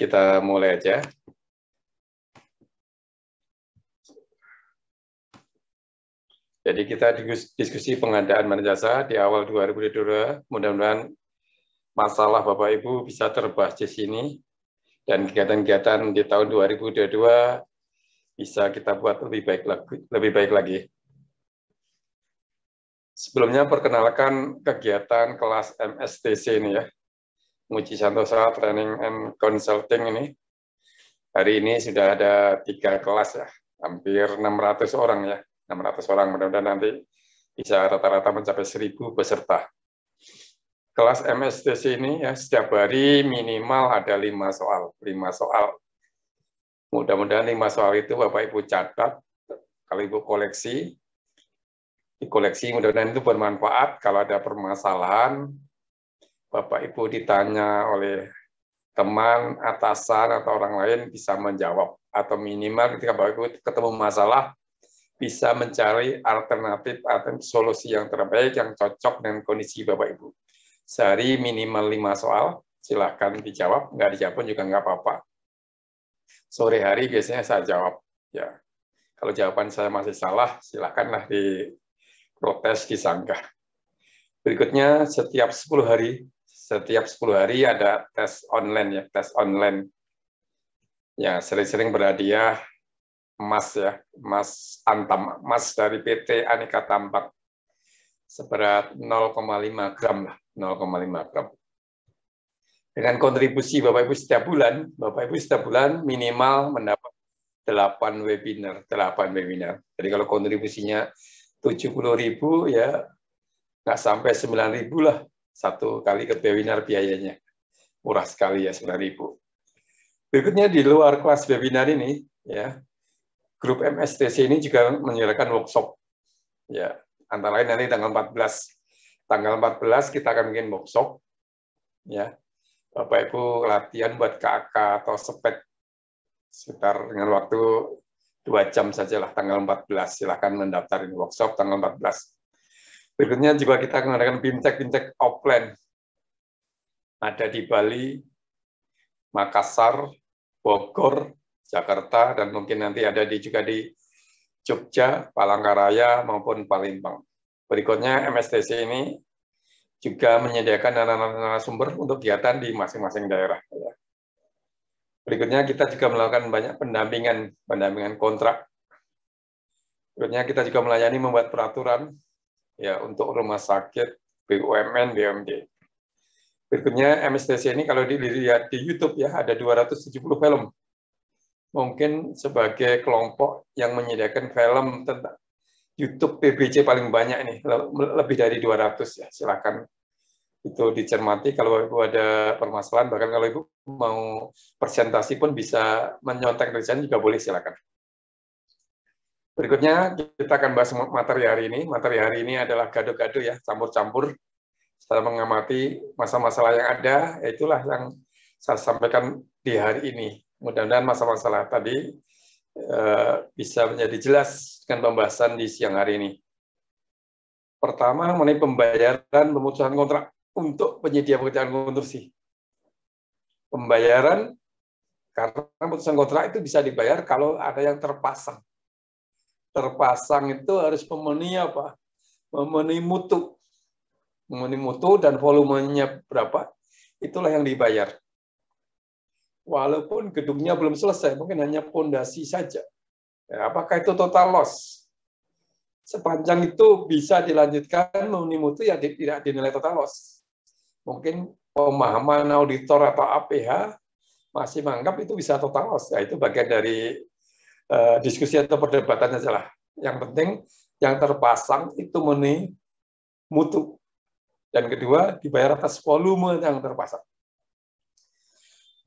kita mulai aja. Jadi kita diskusi pengadaan mana jasa di awal 2022. Mudah-mudahan masalah Bapak Ibu bisa terbahas di sini dan kegiatan-kegiatan di tahun 2022 bisa kita buat lebih baik lagi. Lebih baik lagi. Sebelumnya perkenalkan kegiatan kelas MSTC ini ya. Muji Santosa Training and Consulting ini. Hari ini sudah ada tiga kelas ya, hampir 600 orang ya, 600 orang mudah-mudahan nanti bisa rata-rata mencapai 1000 peserta. Kelas MSTC ini ya setiap hari minimal ada lima soal, lima soal. Mudah-mudahan lima soal itu Bapak Ibu catat, kalau Ibu koleksi, di koleksi mudah-mudahan itu bermanfaat. Kalau ada permasalahan, Bapak Ibu ditanya oleh teman, atasan, atau orang lain bisa menjawab. Atau minimal ketika Bapak Ibu ketemu masalah, bisa mencari alternatif atau solusi yang terbaik, yang cocok dengan kondisi Bapak Ibu. Sehari minimal lima soal, silahkan dijawab. Nggak dijawab pun juga nggak apa-apa. Sore hari biasanya saya jawab. ya Kalau jawaban saya masih salah, silahkanlah diprotes, disanggah. Berikutnya, setiap 10 hari setiap 10 hari ada tes online ya, tes online. Ya, sering-sering berhadiah emas ya, emas antam, emas dari PT Aneka Tampak seberat 0,5 gram lah, 0,5 gram. Dengan kontribusi Bapak Ibu setiap bulan, Bapak Ibu setiap bulan minimal mendapat 8 webinar, 8 webinar. Jadi kalau kontribusinya 70.000 ya nggak sampai 9.000 lah satu kali ke webinar biayanya. Murah sekali ya 9.000. Berikutnya di luar kelas webinar ini, ya grup MSTC ini juga menyelenggarakan workshop. Ya, antara lain nanti tanggal 14. Tanggal 14 kita akan bikin workshop. Ya, Bapak Ibu latihan buat KAK atau sepet sekitar dengan waktu dua jam sajalah tanggal 14 silahkan mendaftarin workshop tanggal 14 Berikutnya juga kita mengadakan bimtek-bimtek offline. Ada di Bali, Makassar, Bogor, Jakarta, dan mungkin nanti ada di juga di Jogja, Palangkaraya, maupun Palembang. Berikutnya MSTC ini juga menyediakan sumber untuk kegiatan di masing-masing daerah. Ya. Berikutnya kita juga melakukan banyak pendampingan, pendampingan kontrak. Berikutnya kita juga melayani membuat peraturan ya untuk rumah sakit BUMN BUMD. Berikutnya MSTC ini kalau dilihat di YouTube ya ada 270 film. Mungkin sebagai kelompok yang menyediakan film tentang YouTube PBC paling banyak nih lebih dari 200 ya silakan itu dicermati kalau ibu ada permasalahan bahkan kalau ibu mau presentasi pun bisa menyontek dosen juga boleh silakan. Berikutnya kita akan bahas materi hari ini. Materi hari ini adalah gado-gado ya, campur-campur. Setelah mengamati masalah-masalah yang ada, itulah yang saya sampaikan di hari ini. Mudah-mudahan masalah-masalah tadi eh, bisa menjadi jelas dengan pembahasan di siang hari ini. Pertama, mengenai pembayaran pemutusan kontrak untuk penyedia pekerjaan konstruksi. Pembayaran karena pemutusan kontrak itu bisa dibayar kalau ada yang terpasang terpasang itu harus memenuhi apa? Memenuhi mutu. Memenuhi mutu dan volumenya berapa? Itulah yang dibayar. Walaupun gedungnya belum selesai, mungkin hanya fondasi saja. Ya, apakah itu total loss? Sepanjang itu bisa dilanjutkan memenuhi mutu ya tidak dinilai total loss. Mungkin pemahaman auditor atau APH masih menganggap itu bisa total loss. Ya, itu bagian dari Eh, diskusi atau perdebatannya salah. Yang penting yang terpasang itu memenuhi mutu. Dan kedua, dibayar atas volume yang terpasang.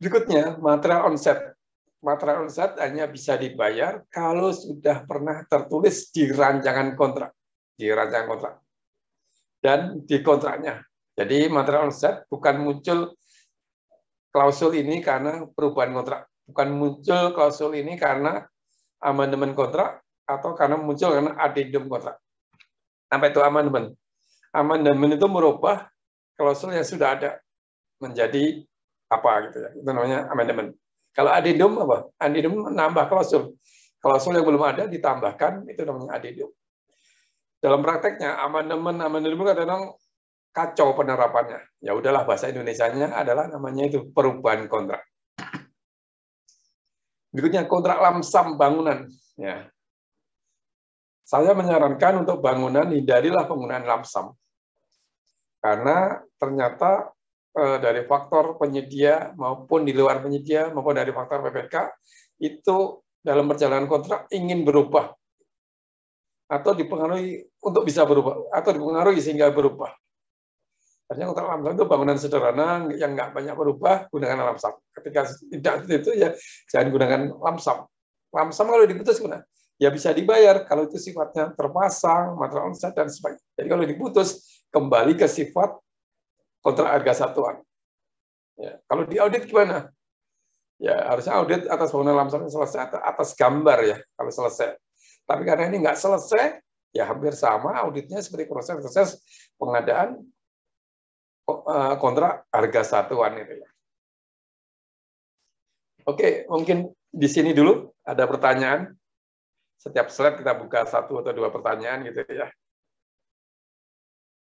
Berikutnya, material onset. Material onset hanya bisa dibayar kalau sudah pernah tertulis di rancangan kontrak. Di rancangan kontrak. Dan di kontraknya. Jadi material onset bukan muncul klausul ini karena perubahan kontrak. Bukan muncul klausul ini karena amandemen kontrak atau karena muncul karena adendum kontrak. sampai itu amandemen? Amandemen itu merubah klausul yang sudah ada menjadi apa gitu ya. Itu namanya amandemen. Kalau adendum apa? Adendum menambah klausul. Klausul yang belum ada ditambahkan itu namanya adendum. Dalam prakteknya amandemen amandemen itu kadang kacau penerapannya. Ya udahlah bahasa Indonesianya adalah namanya itu perubahan kontrak. Berikutnya kontrak lamsam bangunan. Ya. Saya menyarankan untuk bangunan hindarilah penggunaan lamsam karena ternyata eh, dari faktor penyedia maupun di luar penyedia maupun dari faktor PPK itu dalam perjalanan kontrak ingin berubah atau dipengaruhi untuk bisa berubah atau dipengaruhi sehingga berubah. Artinya kontrak alam itu bangunan sederhana yang nggak banyak berubah gunakan alam lamsam. Ketika tidak itu ya jangan gunakan lamsam. Lamsam kalau diputus guna ya bisa dibayar kalau itu sifatnya terpasang, material onset dan sebagainya. Jadi kalau diputus kembali ke sifat kontrak harga satuan. Ya, kalau diaudit gimana? Ya harusnya audit atas bangunan lamsam selesai atas gambar ya kalau selesai. Tapi karena ini nggak selesai, ya hampir sama auditnya seperti proses proses pengadaan Oh, eh, kontrak harga satuan itu. Ya. Oke, mungkin di sini dulu ada pertanyaan. Setiap slide kita buka satu atau dua pertanyaan gitu ya.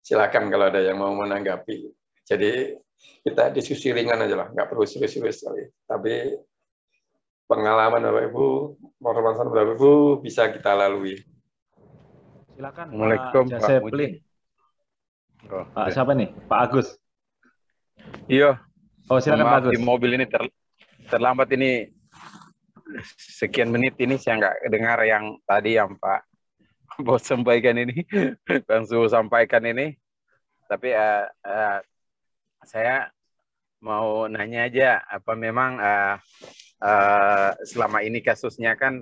Silakan kalau ada yang mau menanggapi. Jadi kita diskusi ringan aja lah, nggak perlu serius-serius sekali. Tapi pengalaman Bapak Ibu, pengalaman Bapak Ibu bisa kita lalui. Silakan Assalamualaikum Pak Mujib. Oh, Pak, okay. Iya. siapa nih? Pak Agus. Iya. Oh, silakan Pak Agus. Di mobil ini ter, terlambat ini sekian menit ini saya nggak dengar yang tadi yang Pak Bos sampaikan ini, Bang Su sampaikan ini. Tapi uh, uh, saya mau nanya aja apa memang uh, uh, selama ini kasusnya kan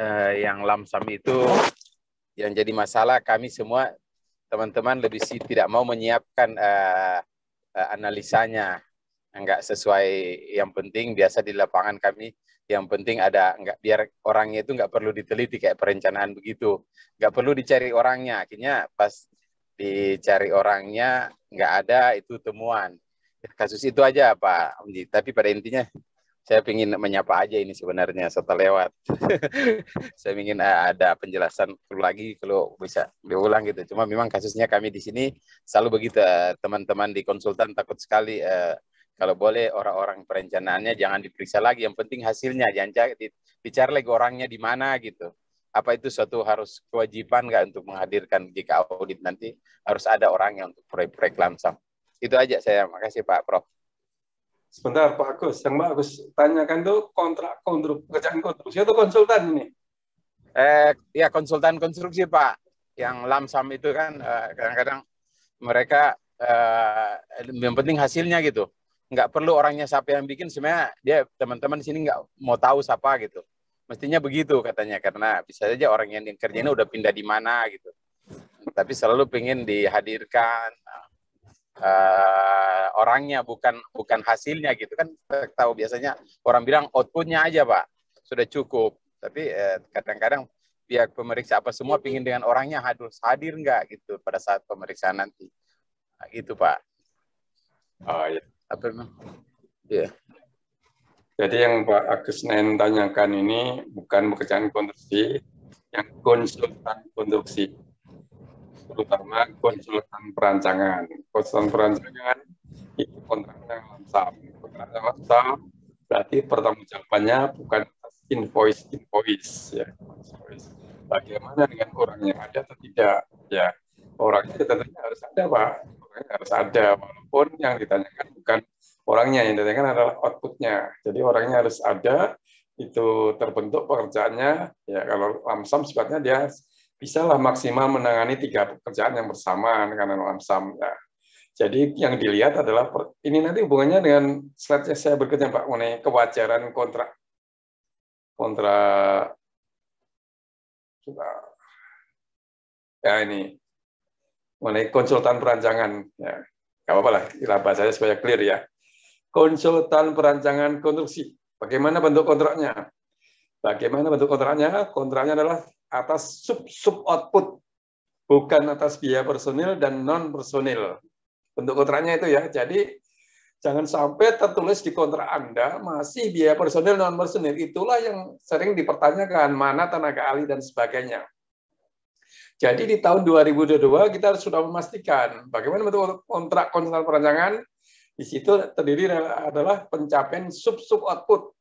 uh, yang lamsam itu yang jadi masalah kami semua teman-teman lebih sih tidak mau menyiapkan uh, uh, analisanya nggak sesuai yang penting biasa di lapangan kami yang penting ada nggak biar orangnya itu nggak perlu diteliti kayak perencanaan begitu nggak perlu dicari orangnya akhirnya pas dicari orangnya nggak ada itu temuan kasus itu aja Pak Omji tapi pada intinya saya ingin menyapa aja ini sebenarnya setelah lewat. saya ingin eh, ada penjelasan lagi kalau bisa diulang gitu. Cuma memang kasusnya kami di sini selalu begitu eh, teman-teman di konsultan takut sekali eh, kalau boleh orang-orang perencanaannya jangan diperiksa lagi. Yang penting hasilnya jangan bicara lagi orangnya di mana gitu. Apa itu suatu harus kewajiban nggak untuk menghadirkan jika audit nanti harus ada orangnya untuk proyek-proyek lamsam. Itu aja saya. Makasih Pak Prof. Sebentar Pak Agus, yang Pak Agus tanyakan itu kontrak kontrak pekerjaan konstruksi atau konsultan ini? Eh, ya konsultan konstruksi Pak. Yang lamsam itu kan eh, kadang-kadang mereka eh, yang penting hasilnya gitu. Nggak perlu orangnya siapa yang bikin, sebenarnya dia teman-teman di sini nggak mau tahu siapa gitu. Mestinya begitu katanya, karena bisa saja orang yang kerjanya udah pindah di mana gitu. Tapi selalu pengen dihadirkan uh, orangnya bukan bukan hasilnya gitu kan tahu biasanya orang bilang outputnya aja pak sudah cukup tapi kadang eh, kadang-kadang pihak pemeriksa apa semua pingin dengan orangnya hadir hadir nggak gitu pada saat pemeriksaan nanti nah, gitu pak oh iya apa memang ya yeah. jadi yang pak Agus Nen tanyakan ini bukan pekerjaan konstruksi yang konsultan konstruksi terutama konsultan perancangan. Konsultan perancangan itu kontraknya lamsam. Kontraknya lamsam berarti jawabannya bukan invoice invoice ya invoice. Bagaimana dengan orang yang ada atau tidak ya orangnya tentunya harus ada pak orangnya harus ada walaupun yang ditanyakan bukan orangnya yang ditanyakan adalah outputnya jadi orangnya harus ada itu terbentuk pekerjaannya ya kalau lamsam sifatnya dia bisalah maksimal menangani tiga pekerjaan yang bersamaan karena lamsam. Ya. Jadi yang dilihat adalah ini nanti hubungannya dengan slide yang saya berikutnya Pak mengenai kewajaran kontrak kontrak ya ini mengenai konsultan perancangan ya nggak apa-apa lah kita saya supaya clear ya konsultan perancangan konstruksi bagaimana bentuk kontraknya bagaimana bentuk kontraknya kontraknya adalah atas sub-sub output, bukan atas biaya personil dan non-personil. Bentuk kontraknya itu ya. Jadi jangan sampai tertulis di kontrak Anda masih biaya personil non-personil. Itulah yang sering dipertanyakan, mana tenaga ahli dan sebagainya. Jadi di tahun 2022 kita sudah memastikan bagaimana bentuk kontrak konsultan perancangan di situ terdiri adalah pencapaian sub-sub output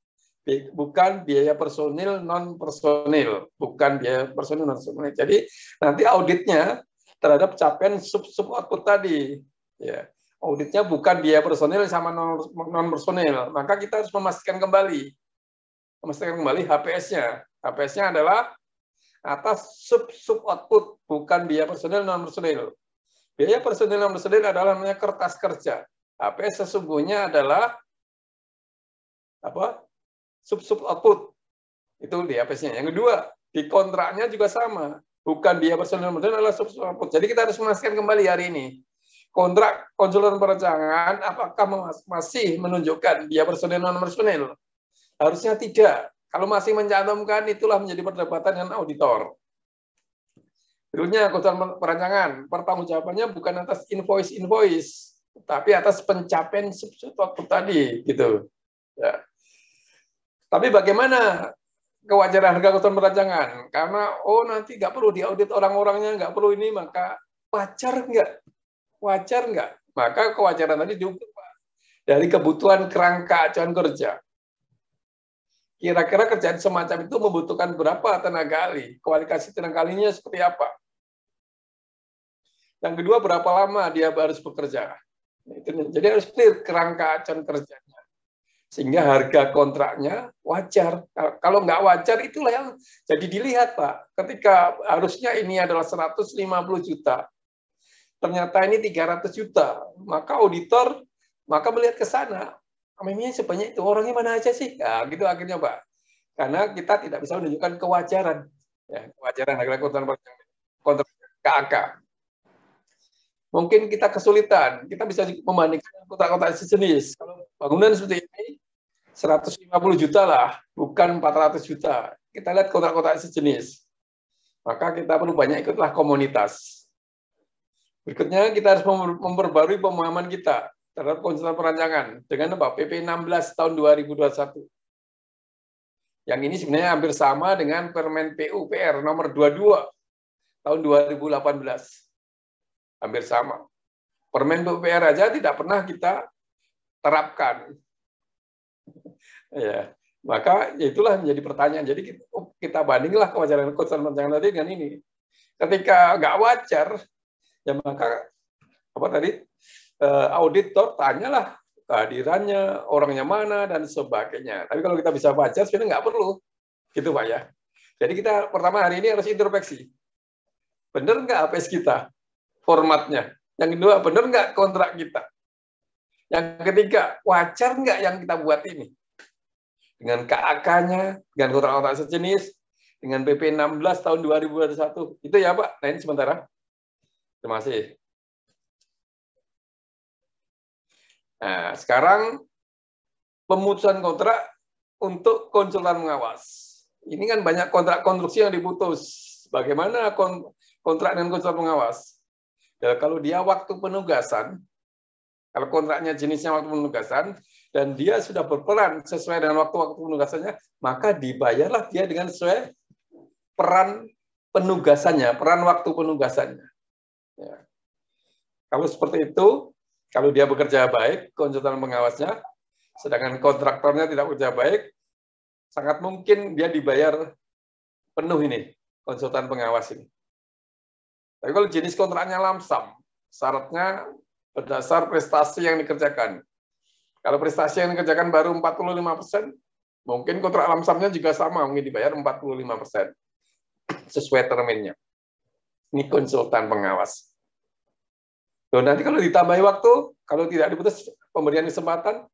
bukan biaya personil non personil, bukan biaya personil non personil. Jadi nanti auditnya terhadap capaian sub sub output tadi, ya auditnya bukan biaya personil sama non non personil. Maka kita harus memastikan kembali, memastikan kembali HPS-nya. HPS-nya adalah atas sub sub output, bukan biaya personil non personil. Biaya personil non personil adalah namanya kertas kerja. HPS sesungguhnya adalah apa sub-sub output. Itu di APS-nya. Yang kedua, di kontraknya juga sama. Bukan dia personal model adalah sub-sub output. Jadi kita harus memastikan kembali hari ini. Kontrak konsultan perencanaan apakah masih menunjukkan dia personal non personal? Harusnya tidak. Kalau masih mencantumkan itulah menjadi perdebatan dengan auditor. berikutnya konsultan perancangan, jawabannya bukan atas invoice-invoice, tapi atas pencapaian sub waktu tadi gitu. Ya. Tapi bagaimana kewajaran harga kebutuhan peracangan? Karena oh nanti nggak perlu diaudit orang-orangnya, nggak perlu ini, maka wajar nggak? Wajar nggak? Maka kewajaran tadi Pak. dari kebutuhan kerangka acuan kerja. Kira-kira kerjaan semacam itu membutuhkan berapa tenaga ahli? Kualifikasi tenaga ahlinya seperti apa? Yang kedua, berapa lama dia harus bekerja? Nah, Jadi harus clear kerangka acuan kerja. Sehingga harga kontraknya wajar. Kalau nggak wajar itulah yang jadi dilihat, Pak. Ketika harusnya ini adalah 150 juta, ternyata ini 300 juta, maka auditor maka melihat ke sana. Ini sebanyak itu orangnya mana aja sih? Ya, gitu akhirnya, Pak. Karena kita tidak bisa menunjukkan kewajaran. Ya, kewajaran harga kontrak kontrak KAK. Mungkin kita kesulitan, kita bisa membandingkan kontrak-kontrak sejenis. Kalau bangunan seperti ini, 150 juta lah, bukan 400 juta. Kita lihat kontrak-kontrak sejenis. Maka kita perlu banyak ikutlah komunitas. Berikutnya kita harus memperbarui pemahaman kita terhadap konsultan perancangan dengan apa? PP 16 tahun 2021. Yang ini sebenarnya hampir sama dengan Permen PUPR nomor 22 tahun 2018. Hampir sama. Permen PUPR aja tidak pernah kita terapkan ya maka itulah menjadi pertanyaan jadi kita, oh, kita bandinglah kewajaran kewajaran dan tadi dengan ini ketika nggak wajar ya maka apa tadi eh, auditor tanyalah kehadirannya orangnya mana dan sebagainya tapi kalau kita bisa wajar sebenarnya nggak perlu gitu pak ya jadi kita pertama hari ini harus introspeksi bener nggak APS kita formatnya yang kedua bener nggak kontrak kita yang ketiga, wajar nggak yang kita buat ini? Dengan KAK-nya, dengan kontrak-kontrak sejenis, dengan PP 16 tahun 2021. Itu ya Pak, nah ini sementara. Terima kasih. Nah, sekarang pemutusan kontrak untuk konsultan mengawas. Ini kan banyak kontrak konstruksi yang diputus. Bagaimana kontrak dengan konsultan mengawas? Ya, kalau dia waktu penugasan, kalau kontraknya jenisnya waktu penugasan dan dia sudah berperan sesuai dengan waktu-waktu penugasannya, maka dibayarlah dia dengan sesuai peran penugasannya, peran waktu penugasannya. Ya. Kalau seperti itu, kalau dia bekerja baik, konsultan pengawasnya, sedangkan kontraktornya tidak bekerja baik, sangat mungkin dia dibayar penuh ini, konsultan pengawas ini. Tapi kalau jenis kontraknya lamsam, syaratnya berdasar prestasi yang dikerjakan. Kalau prestasi yang dikerjakan baru 45 persen, mungkin kontrak lamsamnya juga sama, mungkin dibayar 45 persen sesuai terminnya. Ini konsultan pengawas. Loh, nanti kalau ditambahi waktu, kalau tidak diputus pemberian kesempatan,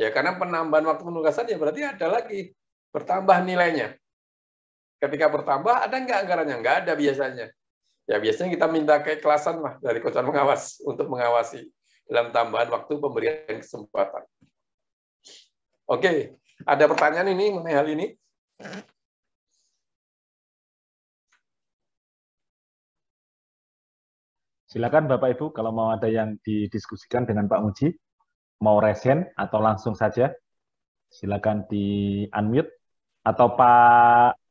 ya karena penambahan waktu penugasan ya berarti ada lagi bertambah nilainya. Ketika bertambah ada nggak anggarannya? Nggak ada biasanya. Ya biasanya kita minta keikhlasan lah dari kocan pengawas untuk mengawasi dalam tambahan waktu pemberian kesempatan. Oke, ada pertanyaan ini mengenai hal ini? Silakan Bapak Ibu kalau mau ada yang didiskusikan dengan Pak Muji, mau resen atau langsung saja, silakan di unmute atau Pak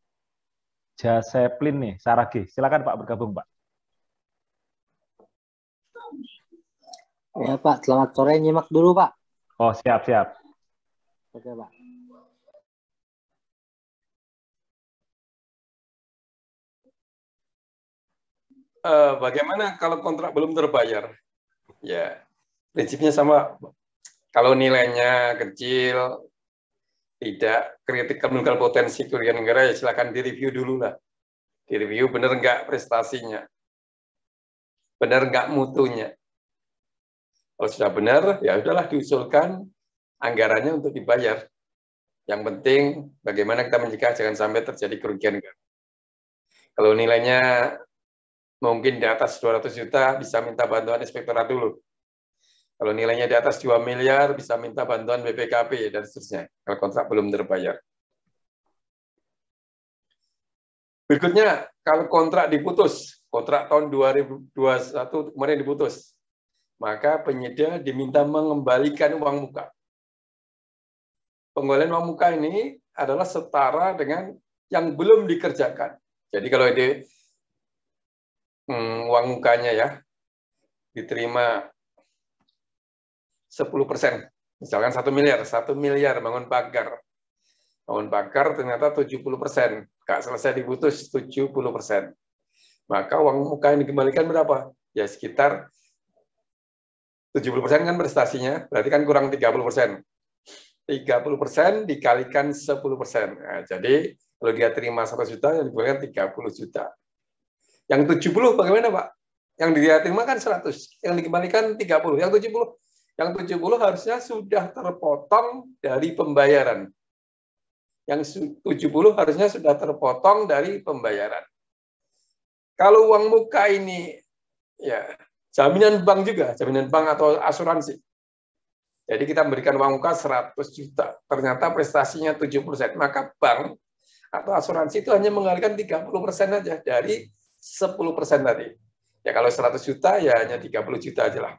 Jaseplin nih, Saragi. Silakan Pak bergabung Pak. Ya Pak, selamat sore nyimak dulu Pak. Oh siap siap. Oke Pak. Uh, bagaimana kalau kontrak belum terbayar? Ya, prinsipnya sama. Kalau nilainya kecil, tidak kritik meninggal potensi kerugian negara ya silakan direview dulu lah. Direview benar nggak prestasinya, benar nggak mutunya. Kalau sudah benar ya sudahlah diusulkan anggarannya untuk dibayar. Yang penting bagaimana kita mencegah jangan sampai terjadi kerugian negara. Kalau nilainya mungkin di atas 200 juta bisa minta bantuan inspektorat dulu. Kalau nilainya di atas 2 miliar, bisa minta bantuan BPKP, dan seterusnya, kalau kontrak belum terbayar. Berikutnya, kalau kontrak diputus, kontrak tahun 2021 kemarin diputus, maka penyedia diminta mengembalikan uang muka. Pengembalian uang muka ini adalah setara dengan yang belum dikerjakan. Jadi kalau ini hmm, uang mukanya ya diterima 10 persen. Misalkan 1 miliar, 1 miliar bangun pagar. Bangun pagar ternyata 70 persen. Nggak selesai dibutus 70 persen. Maka uang muka yang dikembalikan berapa? Ya sekitar 70 persen kan prestasinya, berarti kan kurang 30 persen. 30 persen dikalikan 10 persen. Nah, jadi kalau dia terima 1 juta, yang dikembalikan 30 juta. Yang 70 bagaimana Pak? Yang dia terima kan 100, yang dikembalikan 30, yang 70 yang 70 harusnya sudah terpotong dari pembayaran. Yang 70 harusnya sudah terpotong dari pembayaran. Kalau uang muka ini ya jaminan bank juga, jaminan bank atau asuransi. Jadi kita memberikan uang muka 100 juta, ternyata prestasinya 70%, maka bank atau asuransi itu hanya mengalihkan 30% saja dari 10% tadi. Ya kalau 100 juta ya hanya 30 juta aja lah.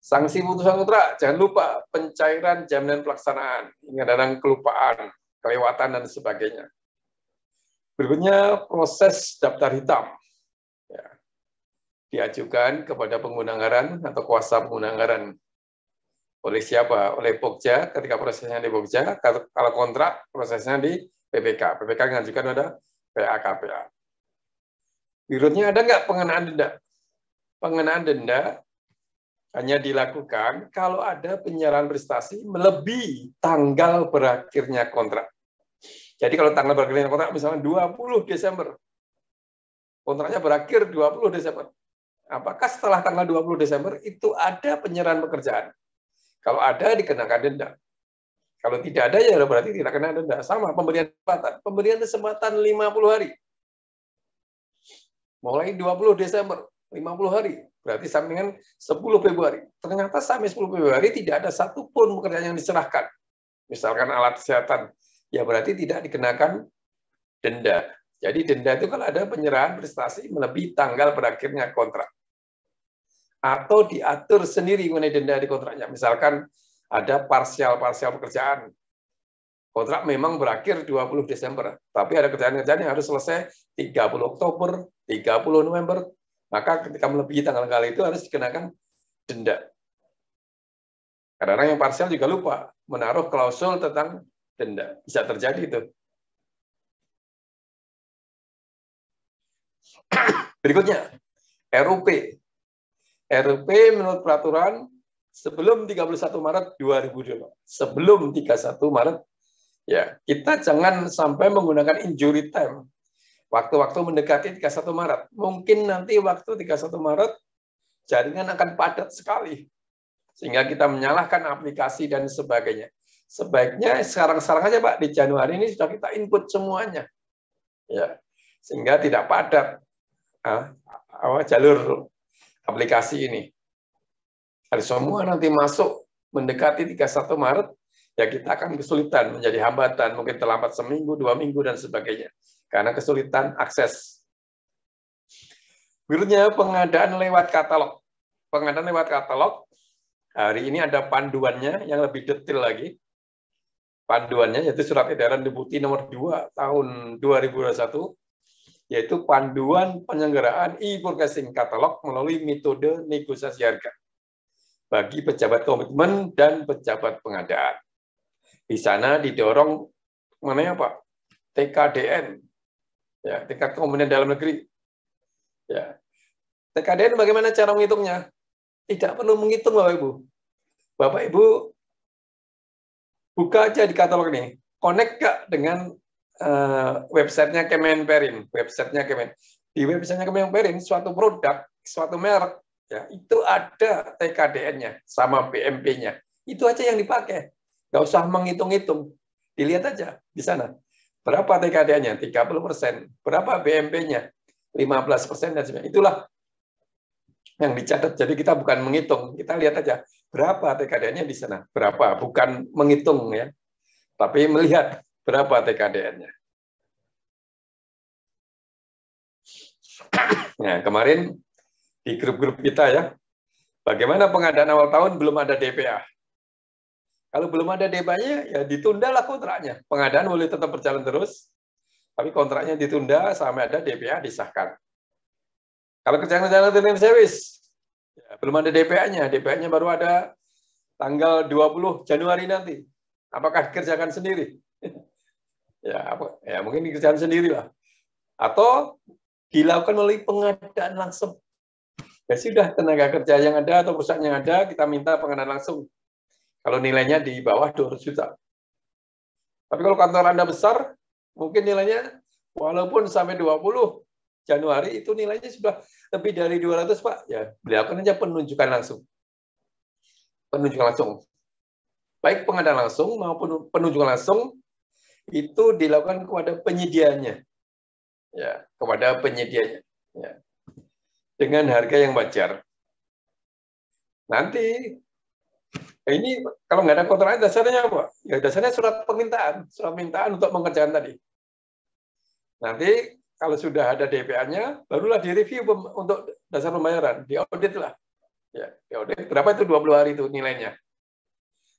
Sanksi putusan kontrak, jangan lupa pencairan jaminan pelaksanaan, hingga dalam kelupaan, kelewatan, dan sebagainya. Berikutnya, proses daftar hitam. Ya. Diajukan kepada pengguna anggaran atau kuasa pengguna anggaran. Oleh siapa? Oleh Pokja, ketika prosesnya di Pokja, kalau kontrak prosesnya di PPK. PPK mengajukan pada PAKPA. Berikutnya ada nggak pengenaan denda? Pengenaan denda hanya dilakukan kalau ada penyerahan prestasi melebihi tanggal berakhirnya kontrak. Jadi kalau tanggal berakhirnya kontrak misalnya 20 Desember, kontraknya berakhir 20 Desember. Apakah setelah tanggal 20 Desember itu ada penyerahan pekerjaan? Kalau ada dikenakan denda. Kalau tidak ada ya berarti tidak kena denda. Sama pemberian kesempatan. Pemberian kesempatan 50 hari. Mulai 20 Desember, 50 hari Berarti sampai dengan 10 Februari. Ternyata sampai 10 Februari tidak ada satupun pekerjaan yang diserahkan. Misalkan alat kesehatan. Ya berarti tidak dikenakan denda. Jadi denda itu kan ada penyerahan prestasi melebihi tanggal berakhirnya kontrak. Atau diatur sendiri mengenai denda di kontraknya. Misalkan ada parsial-parsial pekerjaan. Kontrak memang berakhir 20 Desember, tapi ada kerjaan-kerjaan yang harus selesai 30 Oktober, 30 November, maka ketika melebihi tanggal kala itu harus dikenakan denda. Karena yang parsial juga lupa menaruh klausul tentang denda. Bisa terjadi itu. Berikutnya, RUP. RUP menurut peraturan sebelum 31 Maret 2002. Sebelum 31 Maret, ya kita jangan sampai menggunakan injury time Waktu-waktu mendekati 31 Maret. Mungkin nanti waktu 31 Maret jaringan akan padat sekali. Sehingga kita menyalahkan aplikasi dan sebagainya. Sebaiknya sekarang-sekarang aja Pak, di Januari ini sudah kita input semuanya. ya Sehingga tidak padat ah, jalur aplikasi ini. Kalau semua nanti masuk mendekati 31 Maret, ya kita akan kesulitan menjadi hambatan, mungkin terlambat seminggu, dua minggu, dan sebagainya karena kesulitan akses. Berikutnya pengadaan lewat katalog. Pengadaan lewat katalog hari ini ada panduannya yang lebih detail lagi. Panduannya yaitu surat edaran Deputi nomor 2 tahun 2021 yaitu panduan penyelenggaraan e-purchasing katalog melalui metode negosiasi harga bagi pejabat komitmen dan pejabat pengadaan. Di sana didorong mana ya TKDN ya tingkat kemudian dalam negeri ya TKDN bagaimana cara menghitungnya tidak perlu menghitung bapak ibu bapak ibu buka aja di katalog ini connect kak dengan uh, websitenya Kemenperin websitenya Kemen di websitenya Kemenperin suatu produk suatu merek ya itu ada TKDN-nya sama BMP-nya itu aja yang dipakai nggak usah menghitung-hitung dilihat aja di sana Berapa TKD-nya? 30 persen. Berapa BMP-nya? 15 persen Itulah yang dicatat. Jadi kita bukan menghitung, kita lihat aja berapa TKDN-nya di sana, berapa, bukan menghitung ya, tapi melihat berapa TKDN-nya. Nah, kemarin di grup-grup kita ya, bagaimana pengadaan awal tahun belum ada DPA. Kalau belum ada DPA-nya ya ditunda lah kontraknya. Pengadaan boleh tetap berjalan terus, tapi kontraknya ditunda sampai ada DPA disahkan. Kalau kerjaan-kerjaan tentang service, ya, belum ada DPA-nya. DPA-nya baru ada tanggal 20 Januari nanti. Apakah dikerjakan sendiri? ya, apa, ya mungkin dikerjakan sendiri lah. Atau dilakukan melalui pengadaan langsung. Ya sudah, tenaga kerja yang ada atau perusahaan yang ada, kita minta pengadaan langsung kalau nilainya di bawah 200 juta. Tapi kalau kantor Anda besar, mungkin nilainya walaupun sampai 20 Januari itu nilainya sudah lebih dari 200, Pak. Ya, dilakukan saja penunjukan langsung. Penunjukan langsung. Baik pengadaan langsung maupun penunjukan langsung itu dilakukan kepada penyediaannya. Ya, kepada penyediaannya. Ya. Dengan harga yang wajar. Nanti Nah, ini kalau nggak ada kotorannya dasarnya apa? Ya dasarnya surat permintaan, surat permintaan untuk mengerjakan tadi. Nanti kalau sudah ada DPA-nya, barulah direview untuk dasar pembayaran, diaudit lah. Ya, diaudit. Berapa itu 20 hari itu nilainya?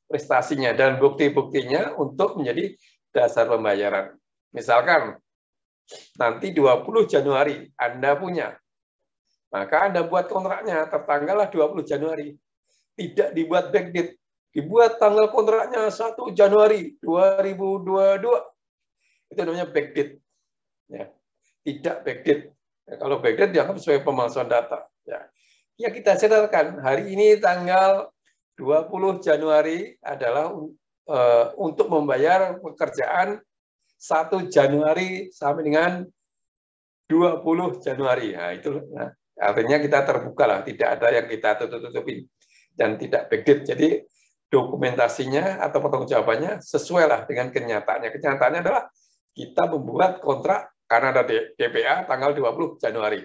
Prestasinya dan bukti-buktinya untuk menjadi dasar pembayaran. Misalkan nanti 20 Januari Anda punya, maka Anda buat kontraknya tertanggallah 20 Januari tidak dibuat backdate. Dibuat tanggal kontraknya 1 Januari 2022. Itu namanya backdate. Ya. Tidak backdate. Ya, kalau backdate dianggap sebagai pemalsuan data. Ya. ya kita catatkan hari ini tanggal 20 Januari adalah uh, untuk membayar pekerjaan 1 Januari sampai dengan 20 Januari. Nah, itu nah, artinya kita terbuka lah, tidak ada yang kita tutup-tutupin dan tidak begit, Jadi dokumentasinya atau jawabannya sesuailah dengan kenyataannya. Kenyataannya adalah kita membuat kontrak karena ada DPA tanggal 20 Januari.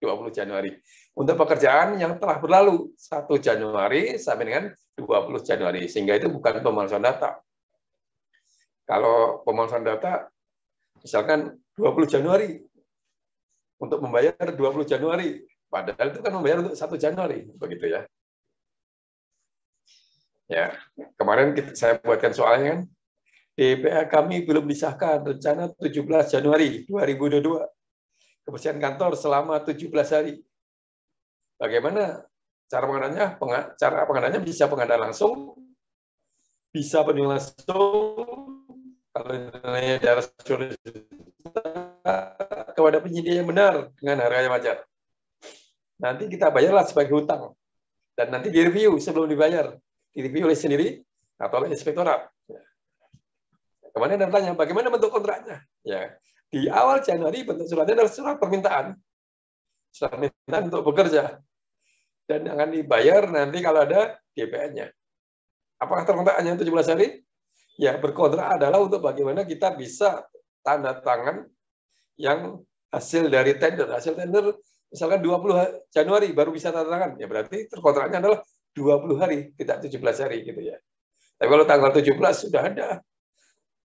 20 Januari. Untuk pekerjaan yang telah berlalu 1 Januari sampai dengan 20 Januari. Sehingga itu bukan pemalsuan data. Kalau pemalsuan data, misalkan 20 Januari untuk membayar 20 Januari. Padahal itu kan membayar untuk 1 Januari. begitu ya. Ya, kemarin kita, saya buatkan soalnya kan, DPR kami belum disahkan rencana 17 Januari 2022. Kebersihan kantor selama 17 hari. Bagaimana cara pengadanya? cara pengadanya bisa pengadaan langsung, bisa penilaian langsung, kalau nilainya dari kepada penyedia yang benar dengan harganya yang wajar. Nanti kita bayarlah sebagai hutang. Dan nanti direview sebelum dibayar dipilih oleh sendiri atau oleh inspektorat. Kemudian ada tanya, bagaimana bentuk kontraknya? Ya, di awal Januari bentuk suratnya adalah surat permintaan, surat permintaan untuk bekerja dan akan dibayar nanti kalau ada DPN-nya. Apakah terkontrak hanya 17 hari? Ya, berkontrak adalah untuk bagaimana kita bisa tanda tangan yang hasil dari tender. Hasil tender misalkan 20 Januari baru bisa tanda tangan. Ya berarti terkontraknya adalah 20 hari, tidak 17 hari gitu ya. Tapi kalau tanggal 17 sudah ada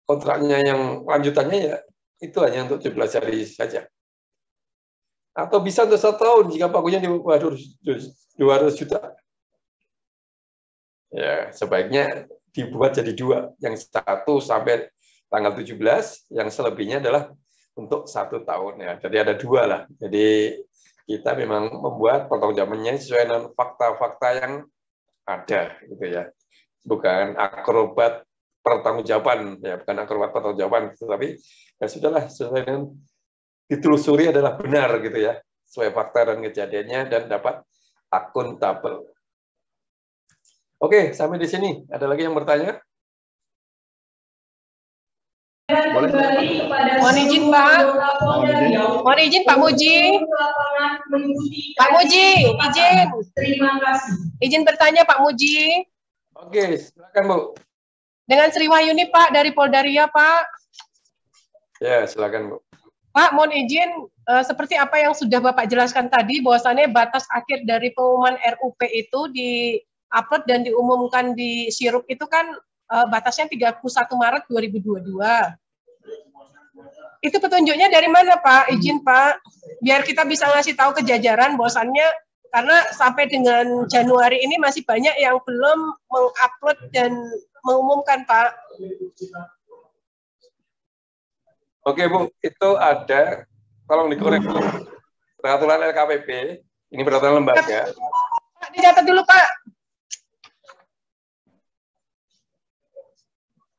kontraknya yang lanjutannya ya itu hanya untuk 17 hari saja. Atau bisa untuk satu tahun jika pagunya di 200 juta. Ya, sebaiknya dibuat jadi dua, yang satu sampai tanggal 17, yang selebihnya adalah untuk satu tahun ya. Jadi ada dua lah. Jadi kita memang membuat potong jamannya sesuai dengan fakta-fakta yang ada gitu ya. Bukan akrobat pertanggungjawaban ya, bukan akrobat pertanggungjawaban tetapi ya sudahlah sesuai dengan ditelusuri adalah benar gitu ya, sesuai fakta dan kejadiannya dan dapat akuntabel. Oke, sampai di sini. Ada lagi yang bertanya? Boleh. Mohon izin Pak. Mohon izin Pak Muji. Pak Muji, izin. Terima kasih. Izin bertanya Pak Muji. Oke, silakan Bu. Dengan Sri Wahyuni Pak dari Polda Poldaria Pak. Ya, silakan Bu. Pak, mohon izin uh, seperti apa yang sudah Bapak jelaskan tadi bahwasannya batas akhir dari pengumuman RUP itu di upload dan diumumkan di sirup itu kan eh, tiga batasnya 31 Maret 2022 itu petunjuknya dari mana Pak? Hmm. Izin Pak, biar kita bisa ngasih tahu kejajaran bosannya, karena sampai dengan Januari ini masih banyak yang belum mengupload dan mengumumkan Pak. Oke Bu, itu ada tolong dikoreksi peraturan LKPP ini peraturan lembaga. Pak, dicatat dulu Pak.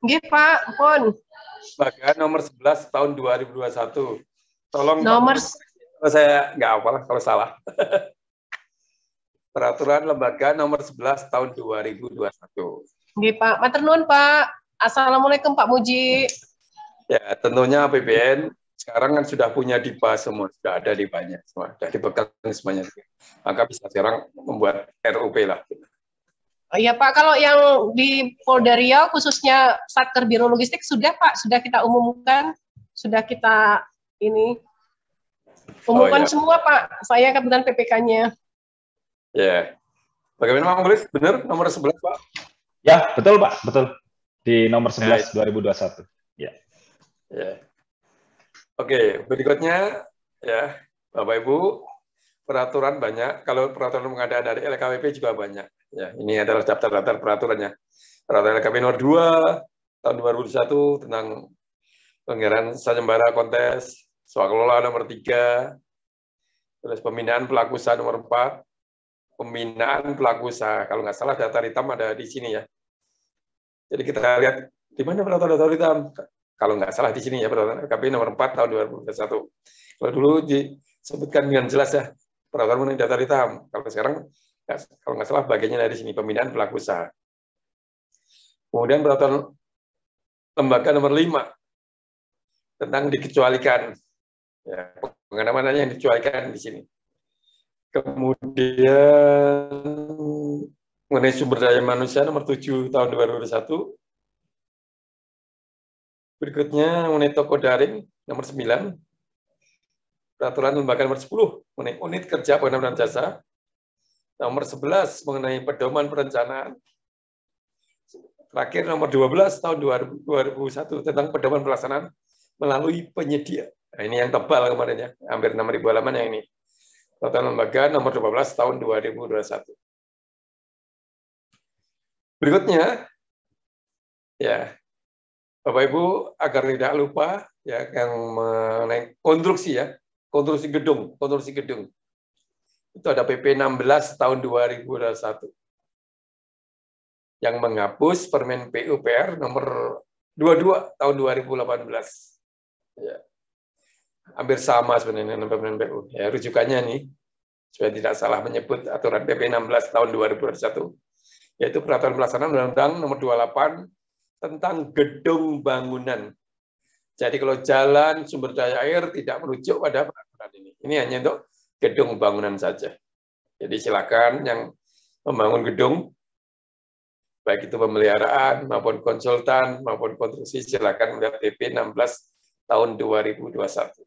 Gih Pak, pun bagian nomor 11 tahun 2021. Tolong nomor kalau saya nggak apa-apa kalau salah. Peraturan Lembaga Nomor 11 Tahun 2021. Oke, Pak. Maternuan, Pak. Assalamualaikum, Pak Muji. Ya, tentunya APBN sekarang kan sudah punya DIPA semua, sudah ada di banyak, semua, sudah dipegang semuanya. Maka bisa sekarang membuat RUP lah. Oh iya Pak, kalau yang di Polda Riau khususnya Satker Biro Logistik sudah Pak, sudah kita umumkan, sudah kita ini oh umumkan oh, iya. semua Pak. Saya kebetulan PPK-nya. Ya. Yeah. Bagaimana Pak Belis? Benar nomor 11 Pak? Ya, betul Pak, betul. Di nomor 11 Yeah. 2021. Ya. Yeah. Ya. ya. Oke, okay, berikutnya ya, Bapak Ibu, peraturan banyak. Kalau peraturan mengada dari LKWP juga banyak Ya, ini adalah daftar-daftar peraturannya. Peraturan LKP nomor 2 tahun 2001 tentang penggeran sayembara kontes, soal swakelola nomor 3, terus pembinaan pelaku usaha nomor 4, pembinaan pelaku usaha. Kalau nggak salah data hitam ada di sini ya. Jadi kita lihat di mana peraturan data hitam. Kalau nggak salah di sini ya peraturan LKP nomor 4 tahun 2021. Kalau dulu disebutkan dengan jelas ya peraturan mengenai data hitam. Kalau sekarang kalau nggak salah bagiannya dari sini pembinaan pelaku usaha. Kemudian peraturan lembaga nomor 5 tentang dikecualikan ya, pengenamaannya yang dikecualikan di sini. Kemudian mengenai sumber daya manusia nomor 7 tahun 2021 Berikutnya mengenai toko daring nomor 9. Peraturan lembaga nomor 10 mengenai unit kerja pengambilan jasa nomor 11 mengenai pedoman perencanaan, terakhir nomor 12 tahun 2001 tentang pedoman pelaksanaan melalui penyedia. Nah, ini yang tebal kemarin ya, hampir 6.000 halaman yang ini. Tata Lembaga nomor 12 tahun 2021. Berikutnya, ya Bapak Ibu agar tidak lupa ya yang mengenai konstruksi ya, konstruksi gedung, konstruksi gedung itu ada PP 16 tahun 2021 yang menghapus Permen PUPR nomor 22 tahun 2018. Ya. Hampir sama sebenarnya dengan Permen PU. Ya, rujukannya nih, supaya tidak salah menyebut aturan PP 16 tahun 2021, yaitu Peraturan Pelaksanaan Undang-Undang nomor 28 tentang gedung bangunan. Jadi kalau jalan sumber daya air tidak merujuk pada peraturan ini. Ini hanya untuk gedung bangunan saja. Jadi silakan yang membangun gedung, baik itu pemeliharaan maupun konsultan maupun konstruksi, silakan melihat PP 16 tahun 2021.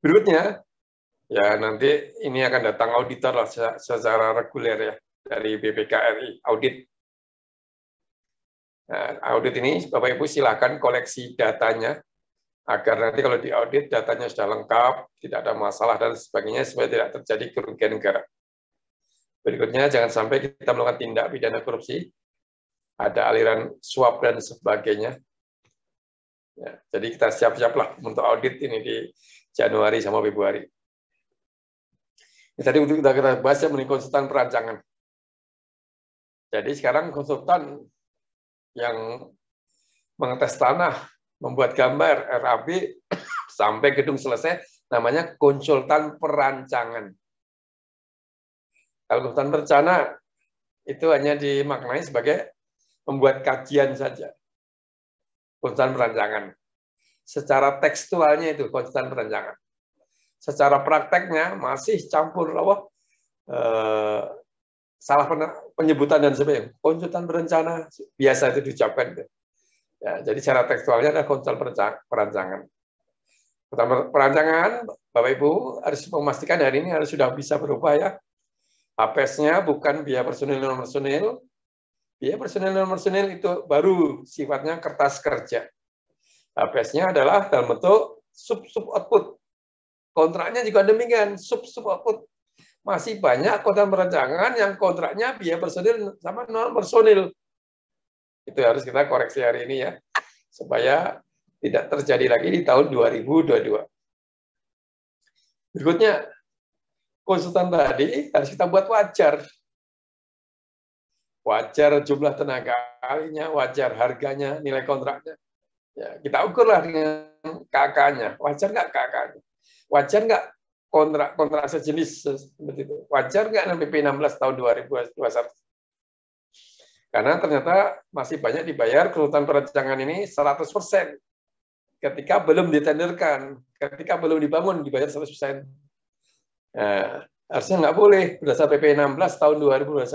Berikutnya, ya nanti ini akan datang auditor lah secara reguler ya dari BPKRI, audit. Nah, audit ini Bapak-Ibu silakan koleksi datanya agar nanti kalau diaudit datanya sudah lengkap, tidak ada masalah dan sebagainya supaya tidak terjadi kerugian negara. Berikutnya jangan sampai kita melakukan tindak pidana korupsi, ada aliran suap dan sebagainya. Ya, jadi kita siap-siaplah untuk audit ini di Januari sama Februari. Ya, tadi untuk kita, kita bahas ya, mengenai konsultan perancangan. Jadi sekarang konsultan yang mengetes tanah membuat gambar RAB sampai gedung selesai namanya konsultan perancangan. Kalau konsultan perencana itu hanya dimaknai sebagai membuat kajian saja. Konsultan perancangan. Secara tekstualnya itu konsultan perancangan. Secara prakteknya masih campur apa? Eh, salah penyebutan dan sebagainya. Konsultan berencana biasa itu diucapkan. Gitu Ya, jadi secara tekstualnya adalah konsol perancangan. Pertama, perancangan, Bapak Ibu harus memastikan hari ini harus sudah bisa berubah ya. apes bukan biaya personil non personil. Biaya personil non personil itu baru sifatnya kertas kerja. APESnya adalah dalam bentuk sub sub output. Kontraknya juga demikian, sub sub output. Masih banyak kontrak perancangan yang kontraknya biaya personil sama non personil itu harus kita koreksi hari ini ya, supaya tidak terjadi lagi di tahun 2022. Berikutnya, konsultan tadi harus kita buat wajar. Wajar jumlah tenaga ahlinya, wajar harganya, nilai kontraknya. Ya, kita ukurlah dengan kk Wajar nggak kk Wajar nggak kontrak kontrak sejenis seperti itu? Wajar nggak NPP 16 tahun 2021? Karena ternyata masih banyak dibayar kerutan perancangan ini 100% ketika belum ditenderkan, ketika belum dibangun dibayar 100%. Nah, ya, harusnya nggak boleh berdasar PP 16 tahun 2021.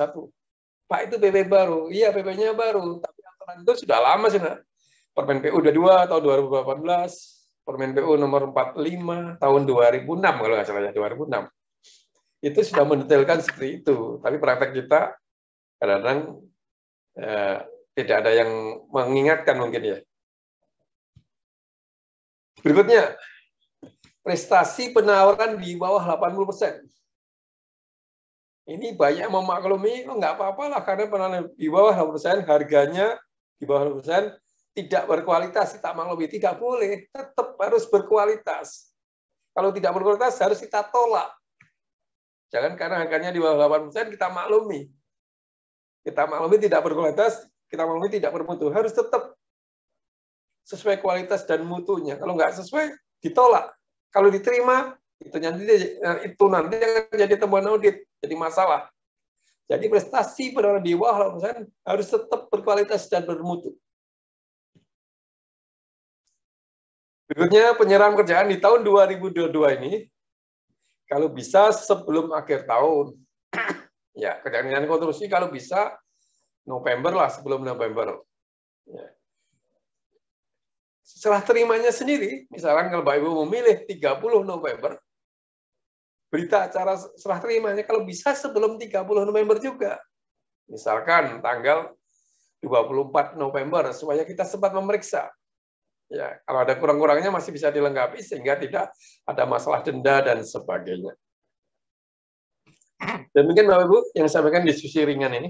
Pak itu PP baru, iya PP-nya baru, tapi aturan itu sudah lama sih nak. Permen PU 22 tahun 2018, Permen PU nomor 45 tahun 2006 kalau nggak salah ya 2006. Itu sudah mendetailkan seperti itu, tapi praktek kita kadang-kadang Eh, tidak ada yang mengingatkan mungkin ya. Berikutnya, prestasi penawaran di bawah 80%. Ini banyak memaklumi, oh, nggak apa-apa karena penawaran di bawah 80%, harganya di bawah 80%, tidak berkualitas, kita maklumi, tidak boleh, tetap harus berkualitas. Kalau tidak berkualitas, harus kita tolak. Jangan karena harganya di bawah 80%, kita maklumi. Kita maklumi tidak berkualitas, kita maklumi tidak bermutu. Harus tetap sesuai kualitas dan mutunya. Kalau nggak sesuai, ditolak. Kalau diterima, itu nanti eh, itu nanti yang jadi temuan audit, jadi masalah. Jadi prestasi pada orang dewa harus tetap berkualitas dan bermutu. Berikutnya penyerahan kerjaan di tahun 2022 ini kalau bisa sebelum akhir tahun. Ya, kejadian konstruksi kalau bisa November lah, sebelum November. Ya. Setelah terimanya sendiri, misalkan kalau Bapak Ibu memilih 30 November, berita acara setelah terimanya kalau bisa sebelum 30 November juga. Misalkan tanggal 24 November supaya kita sempat memeriksa. Ya, kalau ada kurang-kurangnya masih bisa dilengkapi sehingga tidak ada masalah denda dan sebagainya. Dan mungkin Bapak Ibu yang saya sampaikan diskusi ringan ini.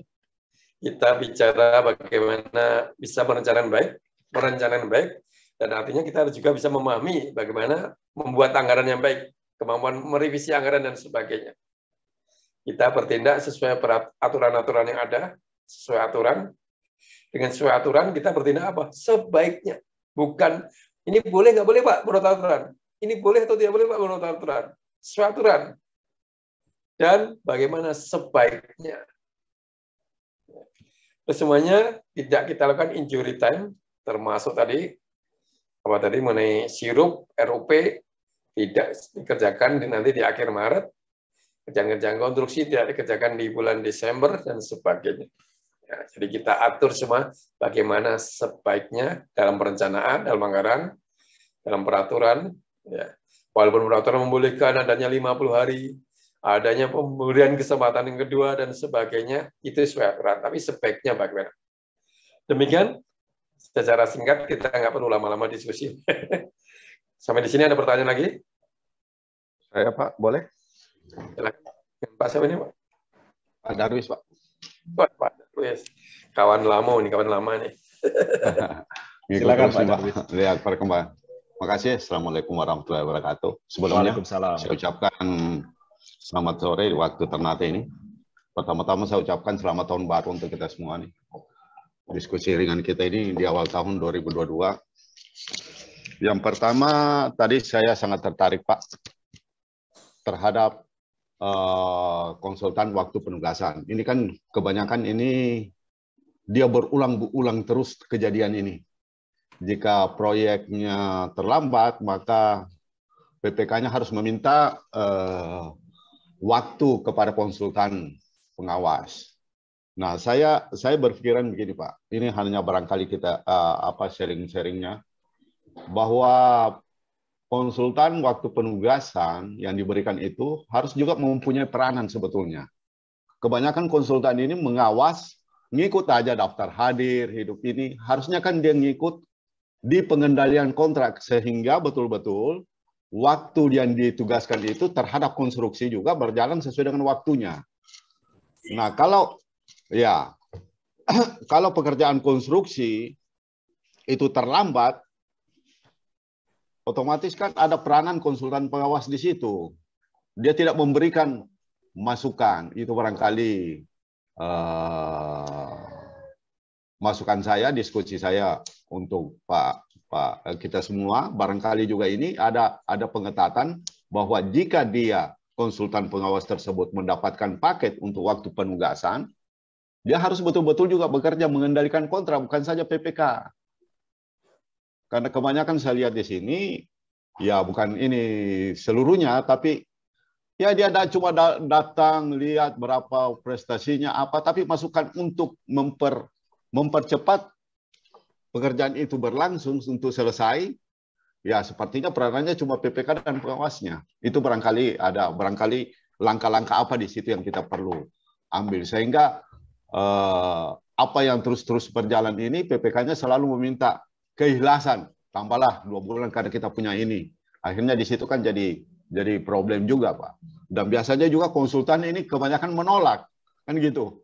Kita bicara bagaimana bisa perencanaan baik, perencanaan baik, dan artinya kita juga bisa memahami bagaimana membuat anggaran yang baik, kemampuan merevisi anggaran dan sebagainya. Kita bertindak sesuai aturan-aturan yang ada, sesuai aturan. Dengan sesuai aturan kita bertindak apa? Sebaiknya. Bukan ini boleh nggak boleh Pak menurut aturan. Ini boleh atau tidak boleh Pak menurut aturan. Sesuai aturan dan bagaimana sebaiknya. semuanya tidak kita lakukan injury time, termasuk tadi apa tadi mengenai sirup RUP tidak dikerjakan nanti di akhir Maret, kerjaan-kerjaan konstruksi tidak dikerjakan di bulan Desember dan sebagainya. Ya, jadi kita atur semua bagaimana sebaiknya dalam perencanaan, dalam anggaran, dalam peraturan. Ya. Walaupun peraturan membolehkan adanya 50 hari, adanya pemberian kesempatan yang kedua dan sebagainya itu sesuai aturan tapi sebaiknya bagaimana demikian secara singkat kita nggak perlu lama-lama diskusi sampai di sini ada pertanyaan lagi saya pak boleh pak siapa ini pak pak Darwis pak pak, pak Darwis kawan lama ini kawan lama nih silakan pak Darwis lihat perkembangan Terima kasih. Assalamualaikum warahmatullahi wabarakatuh. Sebelumnya saya ucapkan Selamat sore waktu Ternate ini. Pertama-tama saya ucapkan selamat tahun baru untuk kita semua nih. Diskusi ringan kita ini di awal tahun 2022. Yang pertama tadi saya sangat tertarik Pak terhadap uh, konsultan waktu penugasan. Ini kan kebanyakan ini dia berulang-ulang terus kejadian ini. Jika proyeknya terlambat maka PPK-nya harus meminta uh, waktu kepada konsultan pengawas. Nah, saya saya berpikiran begini Pak, ini hanya barangkali kita uh, apa sharing-sharingnya bahwa konsultan waktu penugasan yang diberikan itu harus juga mempunyai peranan sebetulnya. Kebanyakan konsultan ini mengawas, ngikut aja daftar hadir hidup ini, harusnya kan dia ngikut di pengendalian kontrak sehingga betul-betul waktu yang ditugaskan itu terhadap konstruksi juga berjalan sesuai dengan waktunya. Nah, kalau ya kalau pekerjaan konstruksi itu terlambat otomatis kan ada peranan konsultan pengawas di situ. Dia tidak memberikan masukan. Itu barangkali uh, masukan saya, diskusi saya untuk Pak Pak eh, kita semua barangkali juga ini ada ada pengetatan bahwa jika dia konsultan pengawas tersebut mendapatkan paket untuk waktu penugasan, dia harus betul-betul juga bekerja mengendalikan kontrak bukan saja PPK. Karena kebanyakan saya lihat di sini ya bukan ini seluruhnya tapi ya dia ada cuma datang lihat berapa prestasinya apa tapi masukan untuk memper mempercepat pekerjaan itu berlangsung untuk selesai, ya sepertinya perannya cuma PPK dan pengawasnya. Itu barangkali ada barangkali langkah-langkah apa di situ yang kita perlu ambil sehingga eh, apa yang terus-terus berjalan ini PPK-nya selalu meminta keikhlasan tambahlah dua bulan karena kita punya ini akhirnya di situ kan jadi jadi problem juga pak dan biasanya juga konsultan ini kebanyakan menolak kan gitu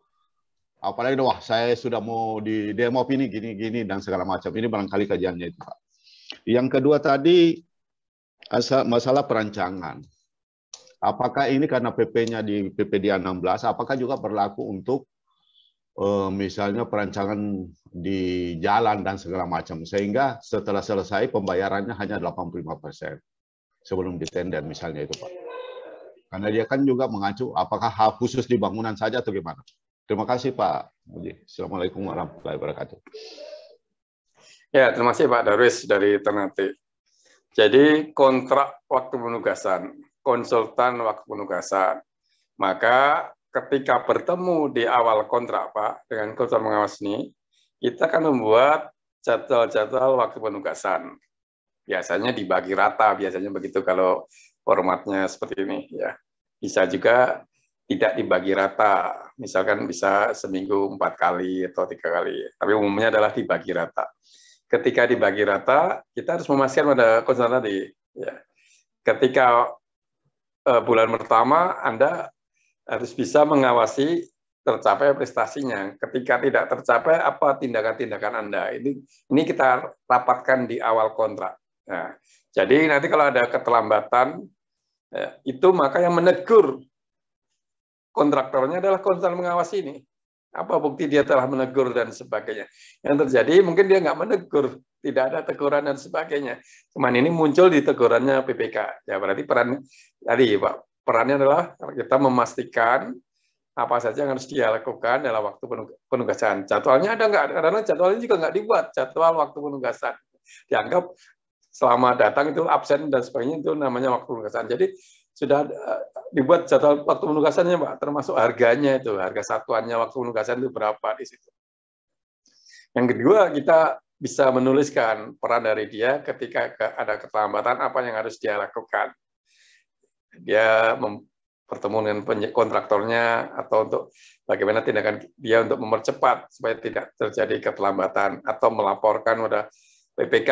apalagi wah saya sudah mau di demo ini gini gini dan segala macam ini barangkali kajiannya itu pak yang kedua tadi masalah perancangan apakah ini karena PP-nya di PPDA 16 apakah juga berlaku untuk uh, misalnya perancangan di jalan dan segala macam sehingga setelah selesai pembayarannya hanya 85% sebelum ditender misalnya itu pak karena dia kan juga mengacu apakah khusus di bangunan saja atau gimana Terima kasih Pak Muji. Assalamualaikum warahmatullahi wabarakatuh. Ya, terima kasih Pak Darwis dari Ternate. Jadi kontrak waktu penugasan, konsultan waktu penugasan. Maka ketika bertemu di awal kontrak Pak dengan konsultan pengawas ini, kita akan membuat jadwal-jadwal waktu penugasan. Biasanya dibagi rata, biasanya begitu kalau formatnya seperti ini ya. Bisa juga tidak dibagi rata misalkan bisa seminggu empat kali atau tiga kali, tapi umumnya adalah dibagi rata. Ketika dibagi rata, kita harus memastikan pada konsultan tadi. Ya. Ketika uh, bulan pertama, Anda harus bisa mengawasi tercapai prestasinya. Ketika tidak tercapai, apa tindakan-tindakan Anda? Ini, ini kita rapatkan di awal kontrak. Nah, jadi nanti kalau ada keterlambatan, ya, itu maka yang menegur kontraktornya adalah konsultan mengawasi ini. Apa bukti dia telah menegur dan sebagainya. Yang terjadi mungkin dia nggak menegur, tidak ada teguran dan sebagainya. Cuman ini muncul di tegurannya PPK. Ya berarti peran tadi Pak, perannya adalah kita memastikan apa saja yang harus dia lakukan dalam waktu penugasan. Jadwalnya ada nggak? Karena jadwalnya juga nggak dibuat. Jadwal waktu penugasan dianggap selama datang itu absen dan sebagainya itu namanya waktu penugasan. Jadi sudah eh, dibuat jadwal waktu penugasannya Pak, termasuk harganya itu, harga satuannya waktu penugasan itu berapa di situ. Yang kedua, kita bisa menuliskan peran dari dia ketika ada keterlambatan apa yang harus dia lakukan. Dia bertemu dengan kontraktornya atau untuk bagaimana tindakan dia untuk mempercepat supaya tidak terjadi keterlambatan atau melaporkan pada PPK.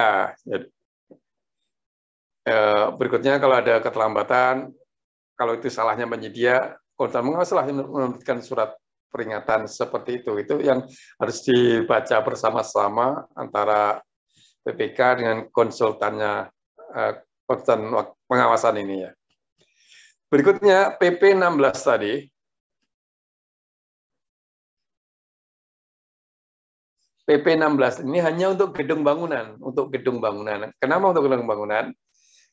Eh, berikutnya kalau ada keterlambatan kalau itu salahnya penyedia, konsultan mengapa salah menerbitkan surat peringatan seperti itu? Itu yang harus dibaca bersama-sama antara PPK dengan konsultannya eh, konsultan pengawasan ini ya. Berikutnya PP 16 tadi. PP 16 ini hanya untuk gedung bangunan, untuk gedung bangunan. Kenapa untuk gedung bangunan?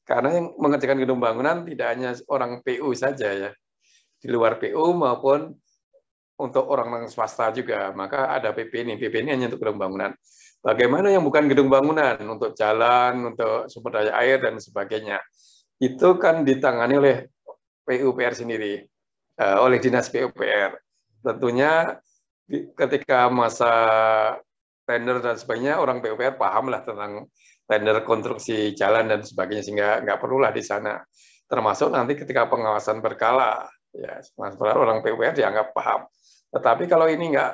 Karena yang mengerjakan gedung bangunan tidak hanya orang PU saja ya. Di luar PU maupun untuk orang-orang swasta juga. Maka ada PP ini. PP ini hanya untuk gedung bangunan. Bagaimana yang bukan gedung bangunan, untuk jalan, untuk sumber daya air, dan sebagainya. Itu kan ditangani oleh PUPR sendiri, eh, oleh Dinas PUPR. Tentunya ketika masa tender dan sebagainya, orang PUPR lah tentang tender konstruksi jalan dan sebagainya sehingga nggak perlulah di sana. Termasuk nanti ketika pengawasan berkala, ya orang PUPR dianggap paham. Tetapi kalau ini nggak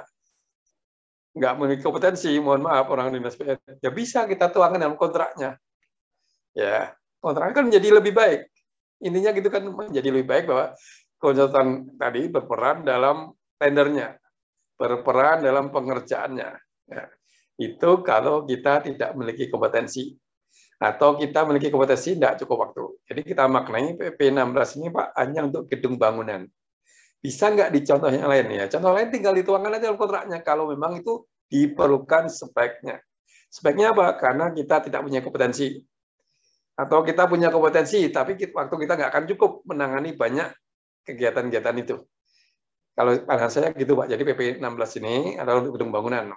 nggak memiliki kompetensi, mohon maaf orang dinas PUPR, ya bisa kita tuangkan dalam kontraknya. Ya, kontrak kan menjadi lebih baik. Intinya gitu kan menjadi lebih baik bahwa konsultan tadi berperan dalam tendernya, berperan dalam pengerjaannya. Ya. Itu kalau kita tidak memiliki kompetensi atau kita memiliki kompetensi tidak cukup waktu. Jadi kita maknai PP16 ini Pak hanya untuk gedung bangunan. Bisa nggak di yang lain ya? Contoh lain tinggal dituangkan aja kontraknya kalau memang itu diperlukan speknya. Speknya apa? Karena kita tidak punya kompetensi. Atau kita punya kompetensi, tapi waktu kita nggak akan cukup menangani banyak kegiatan-kegiatan itu. Kalau pandangan saya gitu Pak, jadi PP16 ini adalah untuk gedung bangunan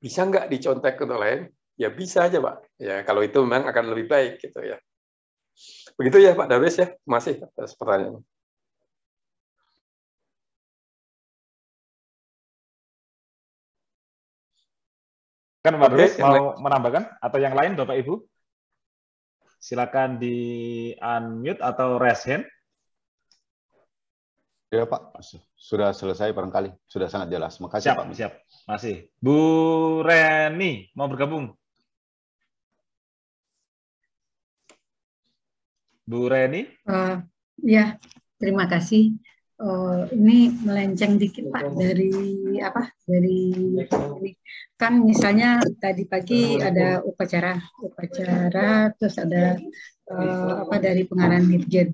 bisa nggak dicontek ke lain? Ya bisa aja Pak. Ya kalau itu memang akan lebih baik gitu ya. Begitu ya Pak Darwis ya, masih atas pertanyaan. Kan Pak Darwis mau menambahkan atau yang lain Bapak Ibu? Silakan di unmute atau raise hand. Ya Pak, sudah selesai barangkali. Sudah sangat jelas. Makasih siap, Pak. Siap, masih. Bu Reni, mau bergabung? Bu Reni? Uh, ya, terima kasih. Uh, ini melenceng dikit Pak dari apa? Dari kan misalnya tadi pagi ada upacara, upacara terus ada uh, apa dari pengarahan dirjen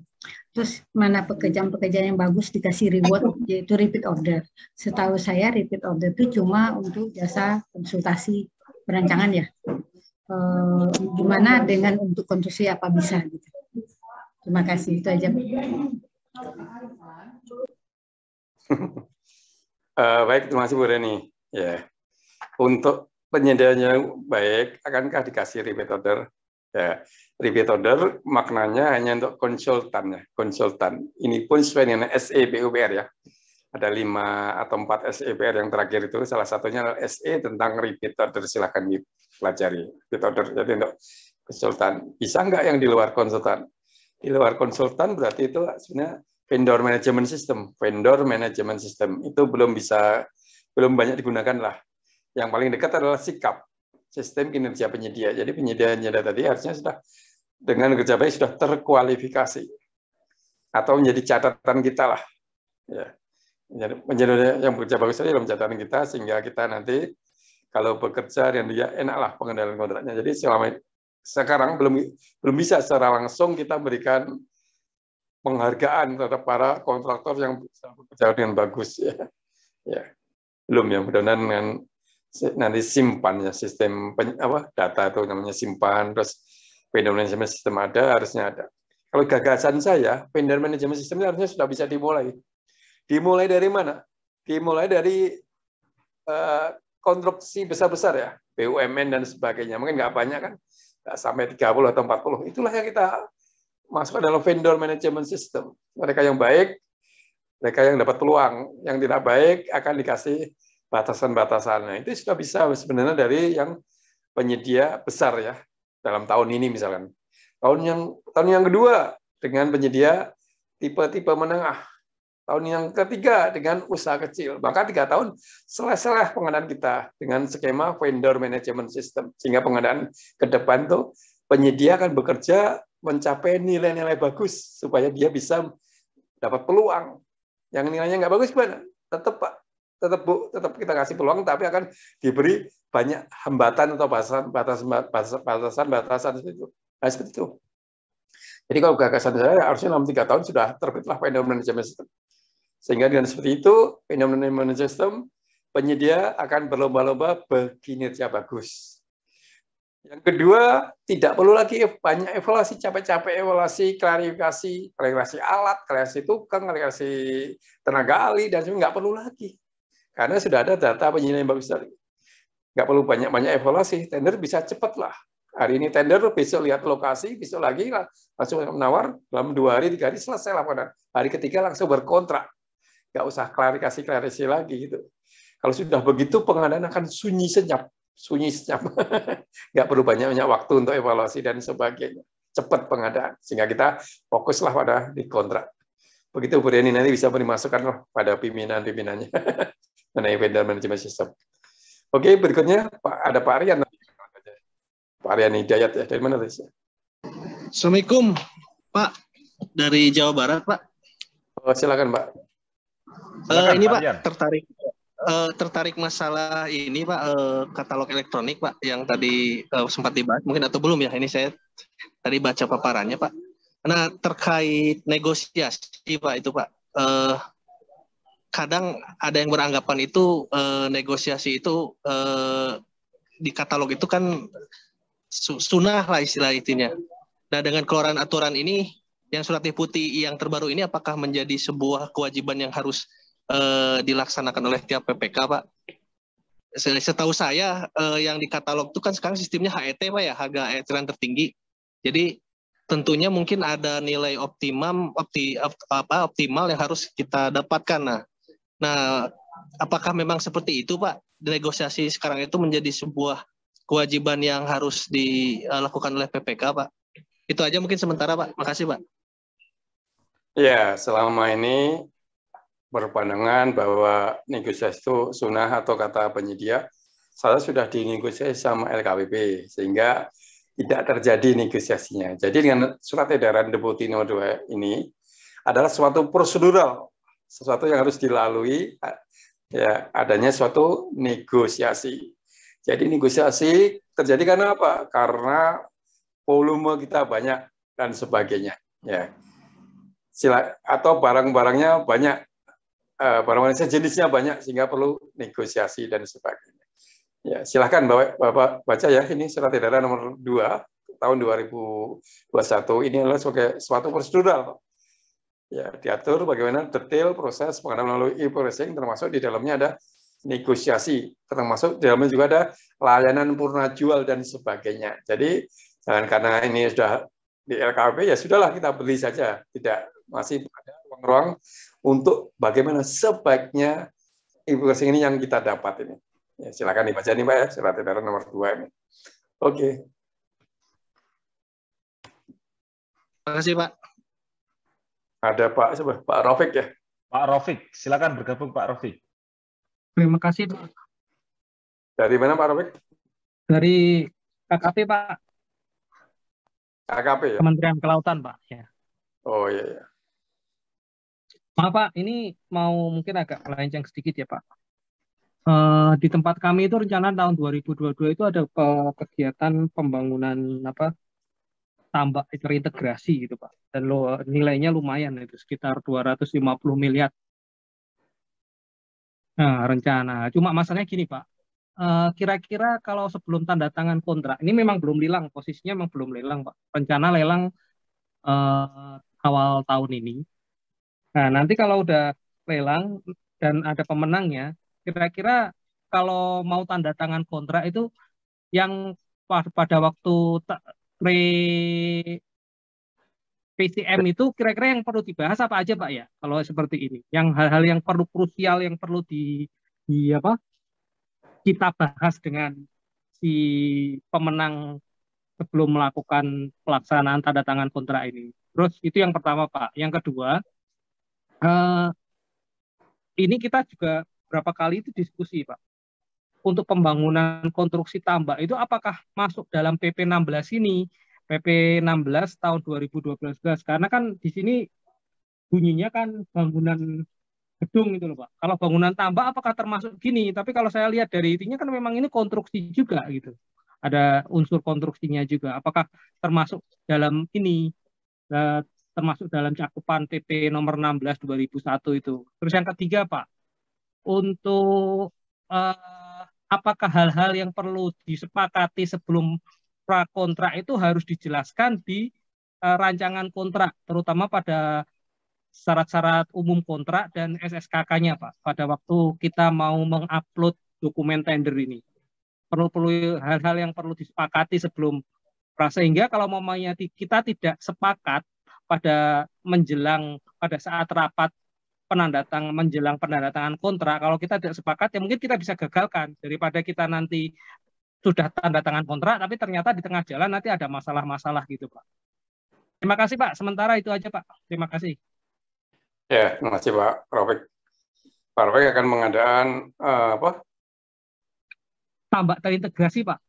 terus mana pekerjaan-pekerjaan yang bagus dikasih reward yaitu repeat order. Setahu saya repeat order itu cuma untuk jasa konsultasi perancangan ya. E, gimana dengan untuk konsultasi apa bisa gitu. Terima kasih itu aja. uh, baik, terima kasih Bu Reni. Ya. Yeah. Untuk penyediaannya baik, akankah dikasih repeat order? Ya. Yeah Ripetoder order maknanya hanya untuk konsultan ya, konsultan. Ini pun sesuai dengan SEPUPR ya. Ada lima atau empat SEPR yang terakhir itu, salah satunya adalah SE tentang repeat order, silahkan dipelajari. repeat order, jadi untuk konsultan. Bisa nggak yang di luar konsultan? Di luar konsultan berarti itu sebenarnya vendor management system. Vendor management system itu belum bisa, belum banyak digunakan lah. Yang paling dekat adalah sikap sistem kinerja penyedia. Jadi penyedia-penyedia tadi harusnya sudah dengan kerja baik sudah terkualifikasi atau menjadi catatan kita lah ya menjadi, menjadi yang bekerja bagus saja dalam catatan kita sehingga kita nanti kalau bekerja dan dia enaklah pengendalian kontraknya jadi selama sekarang belum belum bisa secara langsung kita berikan penghargaan terhadap para kontraktor yang bekerja dengan bagus ya ya belum ya mudah-mudahan dengan nanti simpannya sistem apa data itu namanya simpan terus vendor management system ada, harusnya ada. Kalau gagasan saya, vendor management system harusnya sudah bisa dimulai. Dimulai dari mana? Dimulai dari uh, konstruksi besar-besar ya, BUMN dan sebagainya. Mungkin nggak banyak kan, nggak sampai 30 atau 40. Itulah yang kita masuk dalam vendor management system. Mereka yang baik, mereka yang dapat peluang. Yang tidak baik akan dikasih batasan-batasannya. Itu sudah bisa sebenarnya dari yang penyedia besar ya, dalam tahun ini misalkan. Tahun yang tahun yang kedua dengan penyedia tipe-tipe menengah. Tahun yang ketiga dengan usaha kecil. Maka tiga tahun selesai pengadaan kita dengan skema vendor management system. Sehingga pengadaan ke depan tuh penyedia akan bekerja mencapai nilai-nilai bagus supaya dia bisa dapat peluang. Yang nilainya nggak bagus gimana? Tetap Pak, tetap bu, tetap kita kasih peluang tapi akan diberi banyak hambatan atau batasan batasan batasan batasan, batasan seperti itu nah, seperti itu jadi kalau gagasan saya harusnya dalam tiga tahun sudah terbitlah vendor management system sehingga dengan seperti itu vendor management system penyedia akan berlomba-lomba berkinerja bagus yang kedua, tidak perlu lagi banyak evaluasi, capek-capek evaluasi, klarifikasi, klarifikasi alat, klarifikasi tukang, klarifikasi tenaga ahli, dan sebagainya. Nggak perlu lagi. Karena sudah ada data yang bagus tadi. Nggak perlu banyak-banyak evaluasi. Tender bisa cepat lah. Hari ini tender, besok lihat lokasi, besok lagi lah. langsung menawar. Dalam dua hari, tiga hari selesai laporan. Hari ketiga langsung berkontrak. Nggak usah klarifikasi-klarifikasi lagi. gitu. Kalau sudah begitu, pengadaan akan sunyi senyap. Sunyi senyap. Nggak perlu banyak-banyak waktu untuk evaluasi dan sebagainya. Cepat pengadaan. Sehingga kita fokuslah pada dikontrak. begitu Bu Reni nanti bisa beri masukan pada pimpinan-pimpinannya. mengenai vendor management system. Oke, berikutnya Pak ada Pak Aryan. Pak Aryan Hidayat ya, dari mana? Assalamualaikum, Pak. Dari Jawa Barat, Pak. Oh, silakan, Pak. Eh, silakan, uh, ini Pak, Pak tertarik uh, tertarik masalah ini Pak uh, katalog elektronik Pak yang tadi uh, sempat dibahas mungkin atau belum ya ini saya tadi baca paparannya Pak. Nah terkait negosiasi Pak itu Pak uh, kadang ada yang beranggapan itu e, negosiasi itu e, di katalog itu kan sunnah lah istilah itunya. Nah dengan keluaran aturan ini yang surat putih yang terbaru ini apakah menjadi sebuah kewajiban yang harus e, dilaksanakan oleh tiap PPK Pak? Setahu saya e, yang di katalog itu kan sekarang sistemnya HET Pak ya harga eceran tertinggi. Jadi tentunya mungkin ada nilai optimum opti, op, apa optimal yang harus kita dapatkan nah Nah, apakah memang seperti itu, Pak? Negosiasi sekarang itu menjadi sebuah kewajiban yang harus dilakukan oleh PPK, Pak. Itu aja mungkin sementara, Pak. Makasih, Pak. Ya, selama ini berpandangan bahwa negosiasi itu sunnah atau kata penyedia, saya sudah dinegosiasi sama LKPP, sehingga tidak terjadi negosiasinya. Jadi dengan surat edaran Deputi nomor 2 ini adalah suatu prosedural sesuatu yang harus dilalui ya adanya suatu negosiasi. Jadi negosiasi terjadi karena apa? Karena volume kita banyak dan sebagainya. Ya. Sila, atau barang-barangnya banyak, e, barang barangnya jenisnya banyak sehingga perlu negosiasi dan sebagainya. Ya, silakan Bapak, Bapak baca ya ini surat edaran nomor 2 tahun 2021 ini adalah sebagai suatu prosedural Ya, diatur bagaimana detail proses pengadaan melalui e-purchasing termasuk di dalamnya ada negosiasi, termasuk di dalamnya juga ada layanan purna jual dan sebagainya. Jadi jangan karena ini sudah di LKP ya sudahlah kita beli saja, tidak masih ada ruang-ruang untuk bagaimana sebaiknya e-purchasing ini yang kita dapat ini. Ya, silakan dibaca nih Pak ya, surat edaran nomor 2 ini. Oke. Okay. Terima kasih Pak. Ada Pak siapa? Pak Rofik ya. Pak Rafiq, silakan bergabung Pak Rafiq. Terima kasih Pak. Dari mana Pak Rafiq? Dari KKP Pak. KKP ya. Kementerian Kelautan Pak. Ya. Oh iya. iya. Maaf Pak, ini mau mungkin agak melenceng sedikit ya Pak. Uh, di tempat kami itu rencana tahun 2022 itu ada eh, kegiatan pembangunan apa tambah terintegrasi gitu Pak. Dan lo, nilainya lumayan itu sekitar 250 miliar. Nah, rencana. Cuma masalahnya gini Pak, eh, kira-kira uh, kalau sebelum tanda tangan kontrak, ini memang belum lelang, posisinya memang belum lelang Pak. Rencana lelang uh, awal tahun ini. Nah, nanti kalau udah lelang dan ada pemenangnya, kira-kira kalau mau tanda tangan kontrak itu yang pada waktu pre PCM itu kira-kira yang perlu dibahas apa aja Pak ya kalau seperti ini yang hal-hal yang perlu krusial yang perlu di, di apa kita bahas dengan si pemenang sebelum melakukan pelaksanaan tanda tangan kontrak ini terus itu yang pertama Pak yang kedua eh, ini kita juga berapa kali itu diskusi Pak untuk pembangunan konstruksi tambak itu apakah masuk dalam PP 16 ini? PP 16 tahun 2012 karena kan di sini bunyinya kan bangunan gedung itu loh Pak. Kalau bangunan tambak apakah termasuk gini? Tapi kalau saya lihat dari intinya kan memang ini konstruksi juga gitu. Ada unsur konstruksinya juga. Apakah termasuk dalam ini eh, termasuk dalam cakupan PP nomor 16 2001 itu. Terus yang ketiga Pak, untuk uh, apakah hal-hal yang perlu disepakati sebelum pra kontrak itu harus dijelaskan di uh, rancangan kontrak, terutama pada syarat-syarat umum kontrak dan SSKK-nya, Pak. Pada waktu kita mau mengupload dokumen tender ini, perlu perlu hal-hal yang perlu disepakati sebelum pra sehingga kalau mamanya kita tidak sepakat pada menjelang pada saat rapat penandatang menjelang penandatangan kontrak kalau kita tidak sepakat ya mungkin kita bisa gagalkan daripada kita nanti sudah tanda tangan kontrak tapi ternyata di tengah jalan nanti ada masalah-masalah gitu Pak. Terima kasih Pak. Sementara itu aja Pak. Terima kasih. Ya, terima kasih Pak Robek. Pak Robek akan mengadakan uh, apa? Tambak terintegrasi Pak.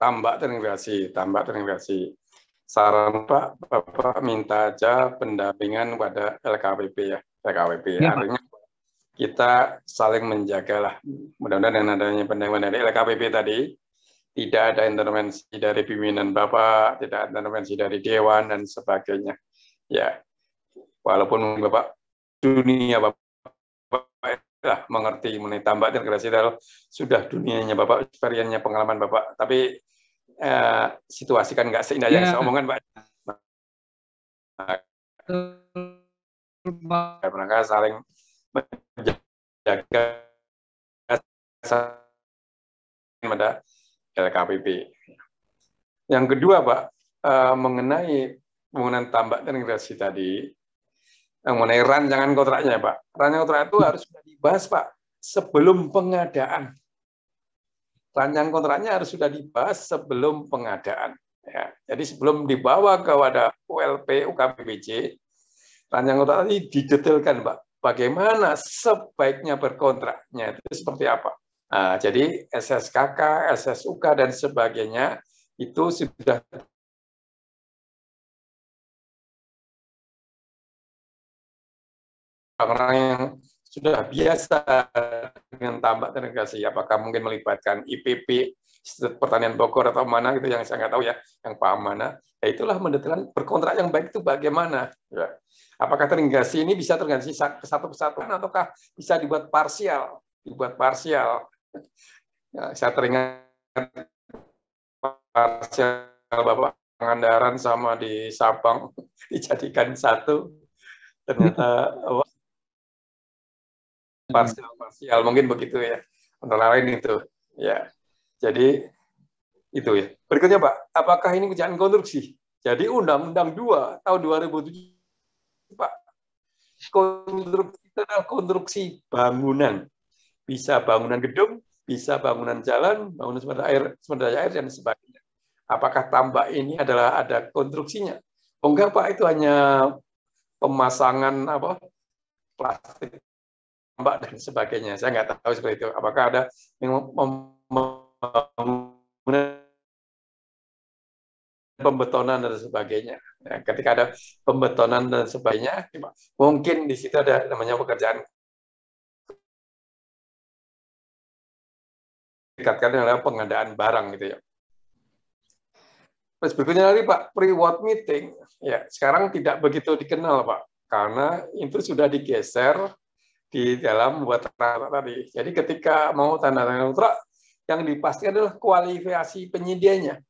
Tambak terintegrasi, tambak terintegrasi. Saran Pak, Bapak minta aja pendampingan pada LKPP ya. PKWP. Ya, Artinya kita saling menjagalah. Mudah-mudahan yang adanya pendengar dari LKPP tadi, tidak ada intervensi dari pimpinan Bapak, tidak ada intervensi dari Dewan, dan sebagainya. Ya, walaupun Bapak dunia Bapak, Bapak lah, mengerti mengenai tambak dan sudah dunianya Bapak, variannya pengalaman Bapak. Tapi eh, situasi kan nggak seindah ya. yang iya. saya omongan, Pak. Nah, mereka saling menjaga pada LKPP. Yang kedua, Pak, eh, mengenai pembangunan tambak dan irigasi tadi, mengenai rancangan kontraknya, Pak. Rancangan kontrak itu harus sudah dibahas, Pak, sebelum pengadaan. Rancangan kontraknya harus sudah dibahas sebelum pengadaan. Ya. Jadi sebelum dibawa kepada ULP UKPBC, Tanya kontrak tadi didetailkan, Pak. Bagaimana sebaiknya berkontraknya itu seperti apa? Nah, jadi SSKK, SSUK, dan sebagainya itu sudah orang yang sudah biasa dengan tambak tenaga kerja, apakah mungkin melibatkan IPP Pertanian Bogor atau mana gitu yang saya nggak tahu ya, yang paham mana. Nah, ya itulah mendetailkan berkontrak yang baik itu bagaimana. Ya. Apakah terindikasi ini bisa terganti satu kesatuan ataukah bisa dibuat parsial? Dibuat parsial. Ya, saya teringat parsial Bapak Pangandaran sama di Sabang dijadikan satu. Ternyata parsial-parsial mungkin begitu ya. Antara lain itu. Ya. Jadi itu ya. Berikutnya Pak, apakah ini kejahatan konstruksi? Jadi Undang-Undang 2 tahun 2007 Pak, konstruksi adalah konstruksi bangunan. Bisa bangunan gedung, bisa bangunan jalan, bangunan sumber air, sumber daya air dan sebagainya. Apakah tambak ini adalah ada konstruksinya? Oh enggak Pak, itu hanya pemasangan apa plastik tambak dan sebagainya. Saya nggak tahu seperti itu. Apakah ada yang mem- pembetonan dan sebagainya. Ya, ketika ada pembetonan dan sebagainya, mungkin di situ ada namanya pekerjaan dikatakan adalah pengadaan barang gitu ya. Terus berikutnya lagi Pak, pre-award meeting ya sekarang tidak begitu dikenal Pak karena itu sudah digeser di dalam buat tadi. Jadi ketika mau tanda tangan kontrak yang dipastikan adalah kualifikasi penyedianya,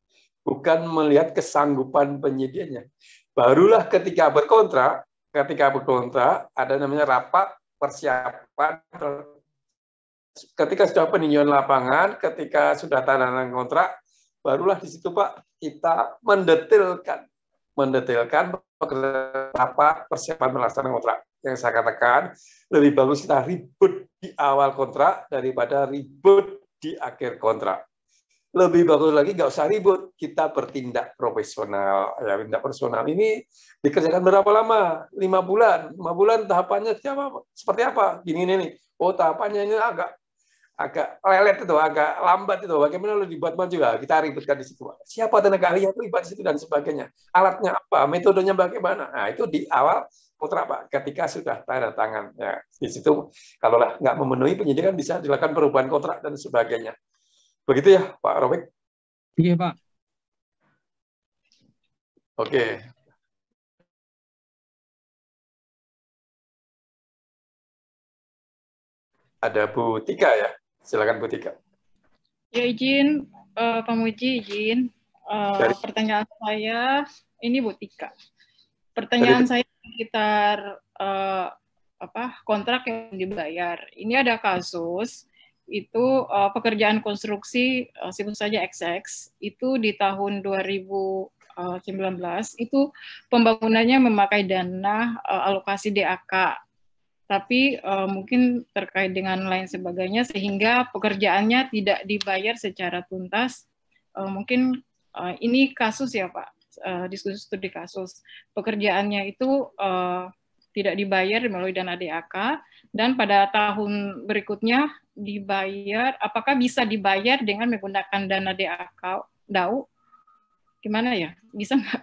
bukan melihat kesanggupan penyedianya. Barulah ketika berkontrak, ketika berkontrak ada namanya rapat persiapan ketika sudah peninjauan lapangan, ketika sudah tanda kontrak, barulah di situ Pak kita mendetailkan, mendetailkan apa persiapan melaksanakan kontrak. Yang saya katakan lebih bagus kita ribut di awal kontrak daripada ribut di akhir kontrak. Lebih bagus lagi nggak usah ribut, kita bertindak profesional. Ya, bertindak personal ini dikerjakan berapa lama? Lima bulan. Lima bulan tahapannya siapa? seperti apa? Gini nih. Oh tahapannya ini agak agak lelet itu, agak lambat itu. Bagaimana lo dibuat maju? lah kita ributkan di situ. Siapa tenaga ahli yang terlibat di situ dan sebagainya. Alatnya apa? Metodenya bagaimana? Nah, itu di awal putra Pak ketika sudah tanda tangan ya Di situ kalau nggak memenuhi penyidikan bisa dilakukan perubahan kontrak dan sebagainya. Begitu ya Pak Robek. Iya Pak. Oke. Ada Bu Tika ya. Silakan Bu Tika. Ya izin uh, Pak Muji izin uh, pertanyaan saya ini Bu Tika. Pertanyaan Dari... saya sekitar uh, apa kontrak yang dibayar. Ini ada kasus itu uh, pekerjaan konstruksi uh, eh, sebut saja XX itu di tahun 2019 itu pembangunannya memakai dana uh, alokasi DAK tapi uh, mungkin terkait dengan lain sebagainya sehingga pekerjaannya tidak dibayar secara tuntas uh, mungkin uh, ini kasus ya Pak uh, diskusi studi kasus. Pekerjaannya itu uh, tidak dibayar melalui dana DAK dan pada tahun berikutnya dibayar apakah bisa dibayar dengan menggunakan dana DAK DAU gimana ya bisa nggak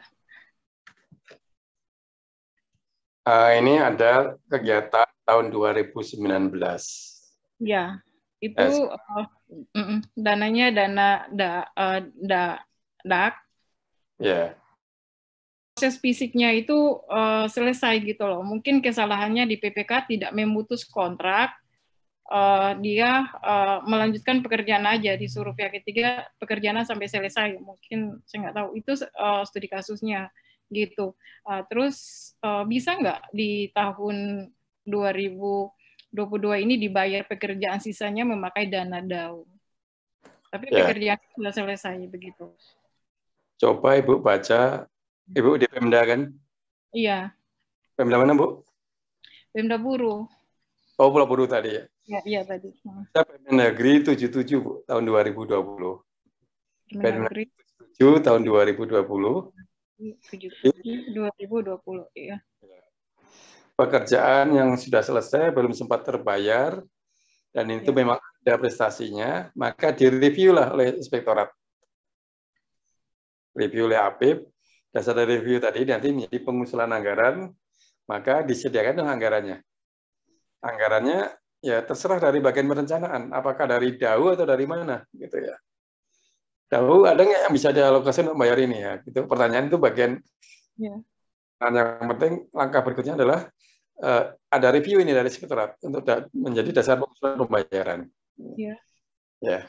uh, ini ada kegiatan tahun 2019 ya itu uh, mm -mm, dananya dana da, uh, da, DAK ya yeah proses fisiknya itu uh, selesai gitu loh. Mungkin kesalahannya di PPK tidak memutus kontrak, uh, dia uh, melanjutkan pekerjaan aja di suruh pihak ketiga pekerjaan sampai selesai. Mungkin saya nggak tahu itu uh, studi kasusnya gitu. Uh, terus uh, bisa nggak di tahun 2022 ini dibayar pekerjaan sisanya memakai dana daun Tapi yeah. pekerjaan sudah selesai begitu. Coba Ibu baca Ibu di Pemda kan? Iya. Pemda mana Bu? Pemda Buru. Oh Pulau Buru tadi ya? Iya, iya tadi. Hmm. Saya Pemda Negeri 77 Bu, tahun 2020. Pemda Negeri 77 tahun 2020. 77 2020, iya. Pekerjaan yang sudah selesai belum sempat terbayar dan itu ya. memang ada prestasinya, maka direview lah oleh inspektorat. Review oleh APIP, dasar dari review tadi nanti menjadi pengusulan anggaran, maka disediakan anggarannya. Anggarannya ya terserah dari bagian perencanaan, apakah dari DAU atau dari mana gitu ya. DAU ada nggak yang bisa dialokasi untuk bayar ini ya? Gitu. Pertanyaan itu bagian. ya. Nah, yang penting langkah berikutnya adalah uh, ada review ini dari sekretariat untuk da menjadi dasar pengusulan pembayaran. Ya. Ya.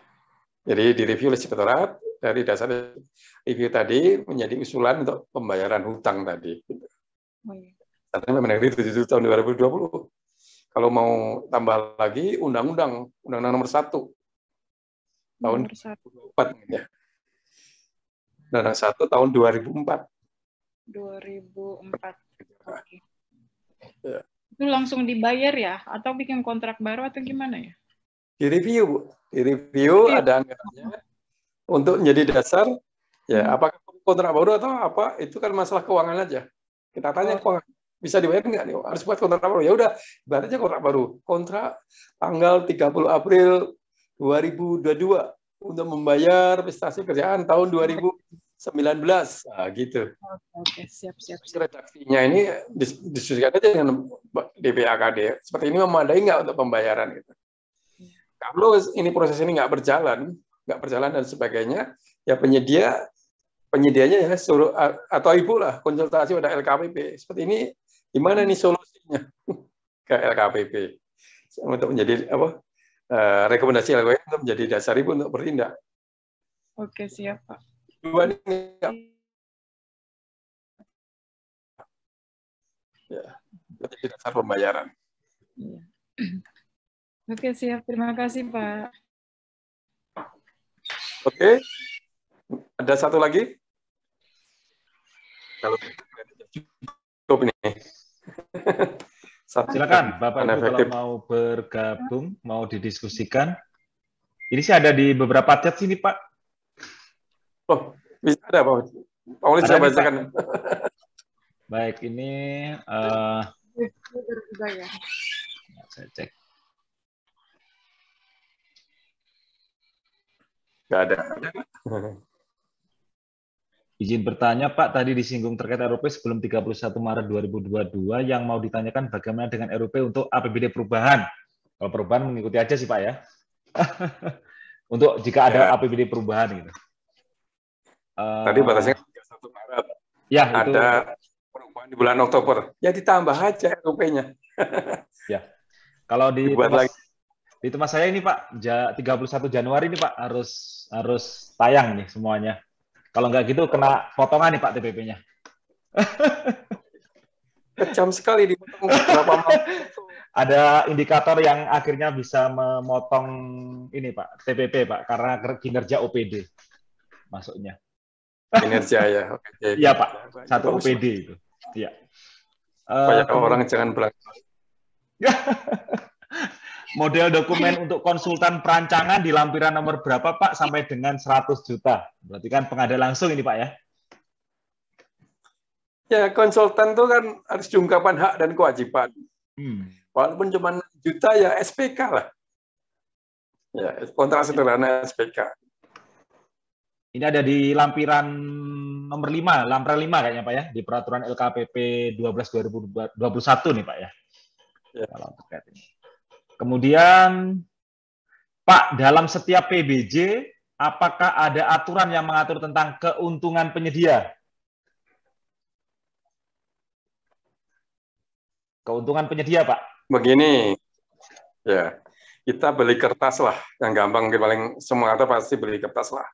Jadi direview oleh sekretariat, dari dasar review tadi menjadi usulan untuk pembayaran hutang tadi. Oh iya. Karena Mendagri tujuh tahun 2020. Kalau mau tambah lagi undang-undang undang-undang nomor satu tahun 2004 ya. Undang-undang 1 tahun 2004. 2004. Okay. Ya. Itu langsung dibayar ya atau bikin kontrak baru atau gimana ya? Di review, Bu. Di review, review. ada anggarannya untuk menjadi dasar ya hmm. apakah kontrak baru atau apa itu kan masalah keuangan aja kita tanya oh. keuangan bisa dibayar nggak nih harus buat kontrak baru ya udah buat aja kontrak baru kontrak tanggal 30 April 2022 untuk membayar prestasi kerjaan tahun ribu sembilan nah, gitu. Oke, siap, siap, siap. Redaksinya ini diskusikan aja dengan DPAKD. Seperti ini memadai nggak untuk pembayaran gitu. Iya. Kalau ini proses ini nggak berjalan, nggak berjalan dan sebagainya, ya penyedia penyedianya ya suruh atau ibu lah konsultasi pada LKPP. Seperti ini gimana nih solusinya ke LKPP untuk menjadi apa e, rekomendasi LKPP untuk menjadi dasar ibu untuk bertindak. Oke siap Pak. Dua ini Ya, menjadi ya, dasar pembayaran. Iya. Oke siap, terima kasih Pak. Oke. Okay. Ada satu lagi? Kalau cukup ini. Silakan Bapak Ibu kalau mau bergabung, mau didiskusikan. Ini sih ada di beberapa chat sini, Pak. Oh, bisa ada, Pak. Pak saya bacakan. Baik, ini uh, saya cek. Gak ada. Izin bertanya Pak, tadi disinggung terkait RUP sebelum 31 Maret 2022 yang mau ditanyakan bagaimana dengan RUP untuk APBD perubahan. Kalau perubahan mengikuti aja sih Pak ya. untuk jika ada ya. APBD perubahan gitu. Eh, tadi batasnya 31 Maret. Ya, ada itu. perubahan di bulan Oktober. Ya ditambah aja RUP-nya. ya. Kalau di Dibuat lagi di tempat saya ini Pak, 31 Januari ini Pak harus harus tayang nih semuanya. Kalau nggak gitu kena potongan nih Pak TPP-nya. Kecam sekali di Ada indikator yang akhirnya bisa memotong ini Pak, TPP Pak, karena kinerja OPD masuknya. Kinerja ya. iya Pak, satu Bagus. OPD itu. Iya. Banyak uh, orang jangan berangkat. Model dokumen untuk konsultan perancangan di lampiran nomor berapa Pak sampai dengan 100 juta? Berarti kan pengada langsung ini Pak ya? Ya konsultan itu kan harus diungkapkan hak dan kewajiban. Hmm. Walaupun cuma juta ya SPK lah. Ya kontrak sederhana SPK. Ini ada di lampiran nomor 5, lampiran 5 kayaknya Pak ya, di peraturan LKPP 12 2021 nih Pak ya. ya. Kalau terkait ini. Kemudian, Pak, dalam setiap PBJ, apakah ada aturan yang mengatur tentang keuntungan penyedia? Keuntungan penyedia, Pak. Begini, ya kita beli kertas lah, yang gampang, paling semua kata pasti beli kertas lah.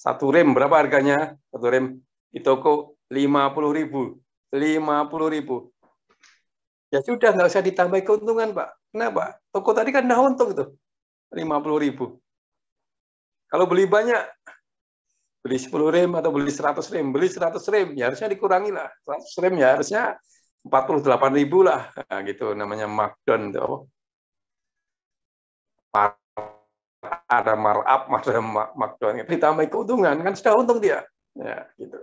Satu rem berapa harganya? Satu rem di toko lima puluh ribu, lima puluh ribu. Ya sudah, nggak usah ditambah keuntungan, Pak Kenapa? Toko tadi kan dah untung tuh. 50 ribu. Kalau beli banyak, beli 10 rem atau beli 100 rem, beli 100 rem, ya harusnya dikurangi lah. 100 rem ya harusnya 48 ribu lah. Nah, gitu namanya markdown itu ada markup, ada markdown, ditambah keuntungan, kan sudah untung dia. Ya, gitu.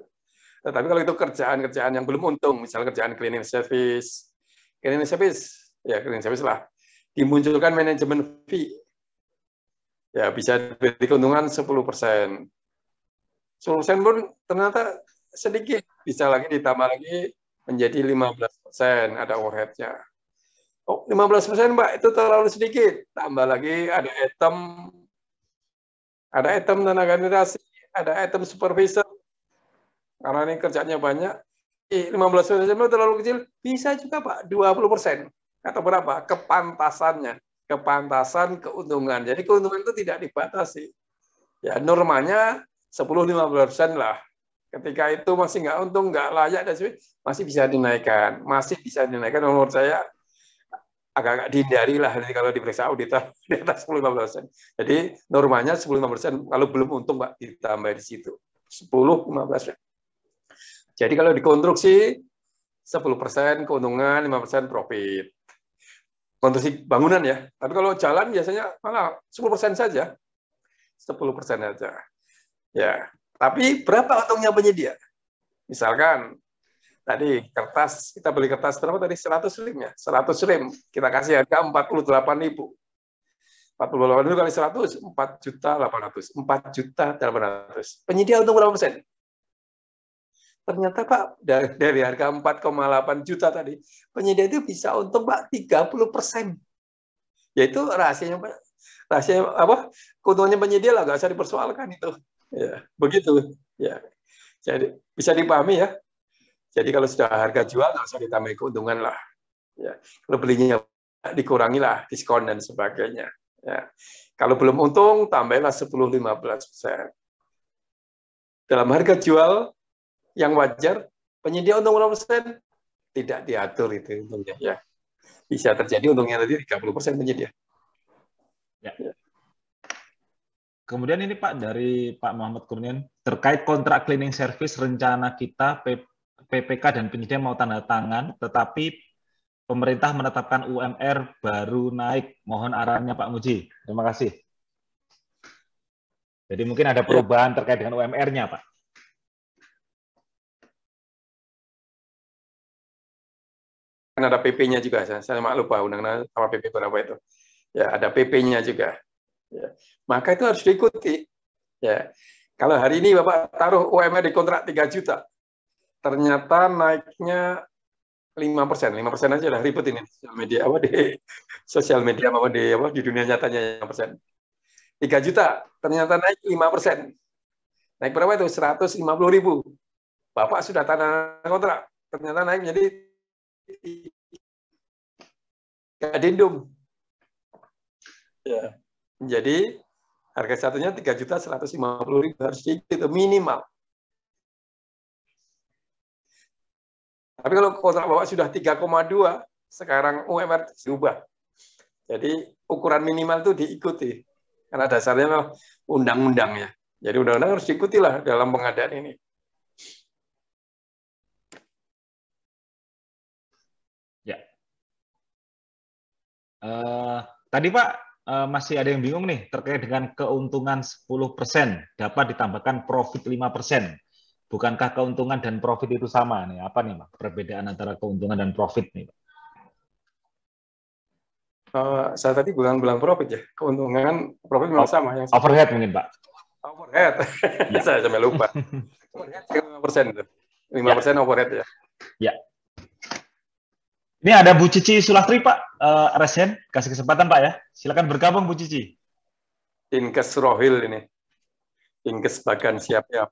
Tetapi kalau itu kerjaan-kerjaan yang belum untung, misalnya kerjaan cleaning service, cleaning service, ya cleaning service lah, dimunculkan manajemen fee. Ya, bisa diberi keuntungan 10 persen. 10 persen pun ternyata sedikit. Bisa lagi ditambah lagi menjadi 15 persen ada overhead-nya. Oh, 15 persen, Mbak, itu terlalu sedikit. Tambah lagi ada item, ada item tenaga generasi, ada item supervisor. Karena ini kerjanya banyak. Eh, 15 persen terlalu kecil, bisa juga Pak, 20 persen atau berapa? Kepantasannya. Kepantasan keuntungan. Jadi keuntungan itu tidak dibatasi. Ya normanya 10-15% lah. Ketika itu masih nggak untung, nggak layak, dan sebagainya, masih bisa dinaikkan. Masih bisa dinaikkan. Menurut saya agak-agak dihindari lah nanti kalau diperiksa auditor di atas 10 persen Jadi normanya 10 persen Kalau belum untung, Pak, ditambah di situ. 10-15%. Jadi kalau dikonstruksi, 10% keuntungan, 5% profit konstruksi bangunan ya. Tapi kalau jalan biasanya malah 10% saja. 10% saja. Ya. Tapi berapa untungnya penyedia? Misalkan tadi kertas, kita beli kertas berapa tadi? 100 rim ya. 100 rim kita kasih harga 48.000. ribu. 48 kali 100, 4 juta 800. 4 juta 800. Penyedia untung berapa persen? Ternyata Pak dari harga 4,8 juta tadi penyedia itu bisa untung Pak 30 persen. Yaitu rahasianya Pak. Rahasia apa? Keuntungannya penyedia lah, nggak usah dipersoalkan itu. Ya, begitu. Ya. Jadi bisa dipahami ya. Jadi kalau sudah harga jual nggak usah ditambah keuntungan lah. Ya. Kalau belinya dikurangilah diskon dan sebagainya. Ya. Kalau belum untung tambahlah 10-15 persen. Dalam harga jual yang wajar, penyedia untung berapa persen? Tidak diatur itu untungnya ya. Bisa terjadi untungnya tadi 30 persen penyedia. Ya. ya. Kemudian ini Pak dari Pak Muhammad Kurnian terkait kontrak cleaning service rencana kita PPK dan penyedia mau tanda tangan, tetapi pemerintah menetapkan UMR baru naik. Mohon arahannya Pak Muji. Terima kasih. Jadi mungkin ada ya. perubahan ya. terkait dengan UMR-nya, Pak. kan ada PP-nya juga saya, saya lupa undang-undang sama PP berapa itu ya ada PP-nya juga ya. maka itu harus diikuti ya kalau hari ini bapak taruh UMR di kontrak 3 juta ternyata naiknya lima persen lima persen aja udah ribet ini sosial media apa di sosial media apa di apa di dunia nyatanya lima persen tiga juta ternyata naik lima persen naik berapa itu seratus lima puluh ribu bapak sudah tanda kontrak ternyata naik jadi Kadindum. Ya. Jadi harga satunya tiga juta seratus lima puluh ribu harus gitu, itu minimal. Tapi kalau kontrak bawah sudah 3,2, sekarang UMR diubah. Jadi ukuran minimal itu diikuti. Karena dasarnya undang-undang ya. Jadi undang-undang harus diikuti lah dalam pengadaan ini. Uh, tadi Pak uh, masih ada yang bingung nih terkait dengan keuntungan 10% dapat ditambahkan profit 5%. Bukankah keuntungan dan profit itu sama nih? Apa nih Pak perbedaan antara keuntungan dan profit nih Pak? Uh, saya tadi bilang bilang profit ya, keuntungan profit memang oh, sama. Yang sama. overhead mungkin Pak. Overhead, ya. saya sampai lupa. overhead 5 persen itu, persen ya. overhead ya. Ya. Ini ada Bu Cici Sulastri, Pak. Uh, resen, kasih kesempatan, Pak ya. Silakan bergabung, Bu Cici. Inkes Rohil ini. Inkes Bagan siap ya.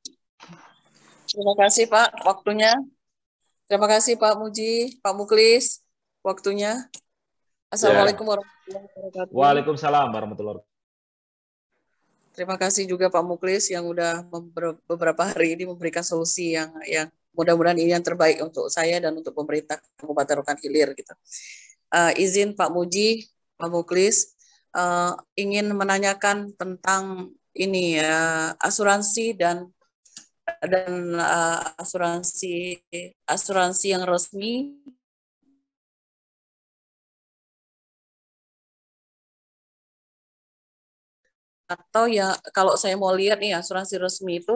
Terima kasih, Pak, waktunya. Terima kasih, Pak Muji, Pak Muklis, waktunya. Assalamualaikum yeah. warahmatullahi wabarakatuh. Waalaikumsalam warahmatullahi wabarakatuh. Terima kasih juga Pak Muklis yang udah beberapa hari ini memberikan solusi yang yang mudah-mudahan ini yang terbaik untuk saya dan untuk pemerintah Kabupaten Rokan Hilir gitu. Uh, izin Pak Muji, Pak Muklis uh, ingin menanyakan tentang ini ya uh, asuransi dan dan uh, asuransi asuransi yang resmi atau ya kalau saya mau lihat nih asuransi resmi itu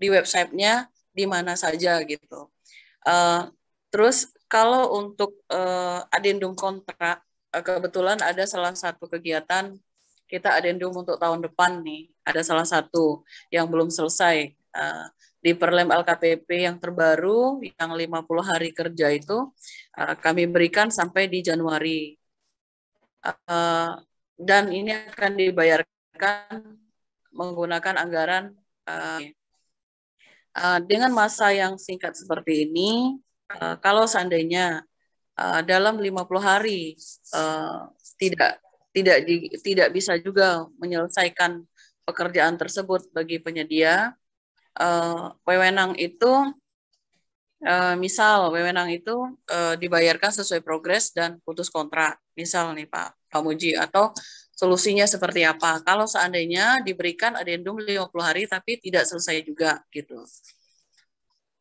di websitenya di mana saja gitu. Uh, terus kalau untuk uh, eh, adendum kontrak, eh, kebetulan ada salah satu kegiatan kita adendum untuk tahun depan nih, ada salah satu yang belum selesai uh, di Perlem LKPP yang terbaru yang 50 hari kerja itu uh, kami berikan sampai di Januari. Uh, dan ini akan dibayarkan menggunakan anggaran uh, Eh, dengan masa yang singkat seperti ini, uh, kalau seandainya uh, dalam 50 hari uh, tidak tidak di, tidak bisa juga menyelesaikan pekerjaan tersebut bagi penyedia, uh, wewenang itu uh, misal wewenang itu uh, dibayarkan sesuai progres dan putus kontrak, misal nih Pak Pak Muji atau solusinya seperti apa. Kalau seandainya diberikan adendum 50 hari tapi tidak selesai juga gitu.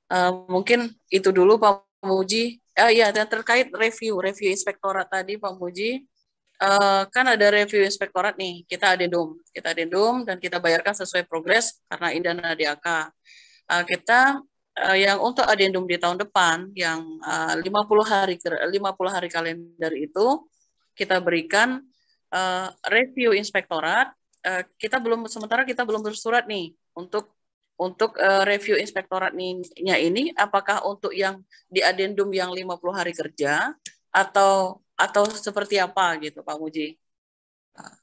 Uh, mungkin itu dulu Pak Muji. Uh, ya dan terkait review review inspektorat tadi Pak Muji uh, kan ada review inspektorat nih kita adendum kita adendum dan kita bayarkan sesuai progres karena indana DAK. Uh, kita uh, yang untuk adendum di tahun depan yang uh, 50 hari 50 hari kalender itu kita berikan Eh, review inspektorat uh, kita belum sementara kita belum bersurat nih untuk untuk uh, review inspektoratnya ini apakah untuk yang di adendum yang 50 hari kerja atau atau seperti apa gitu Pak Muji. Nah,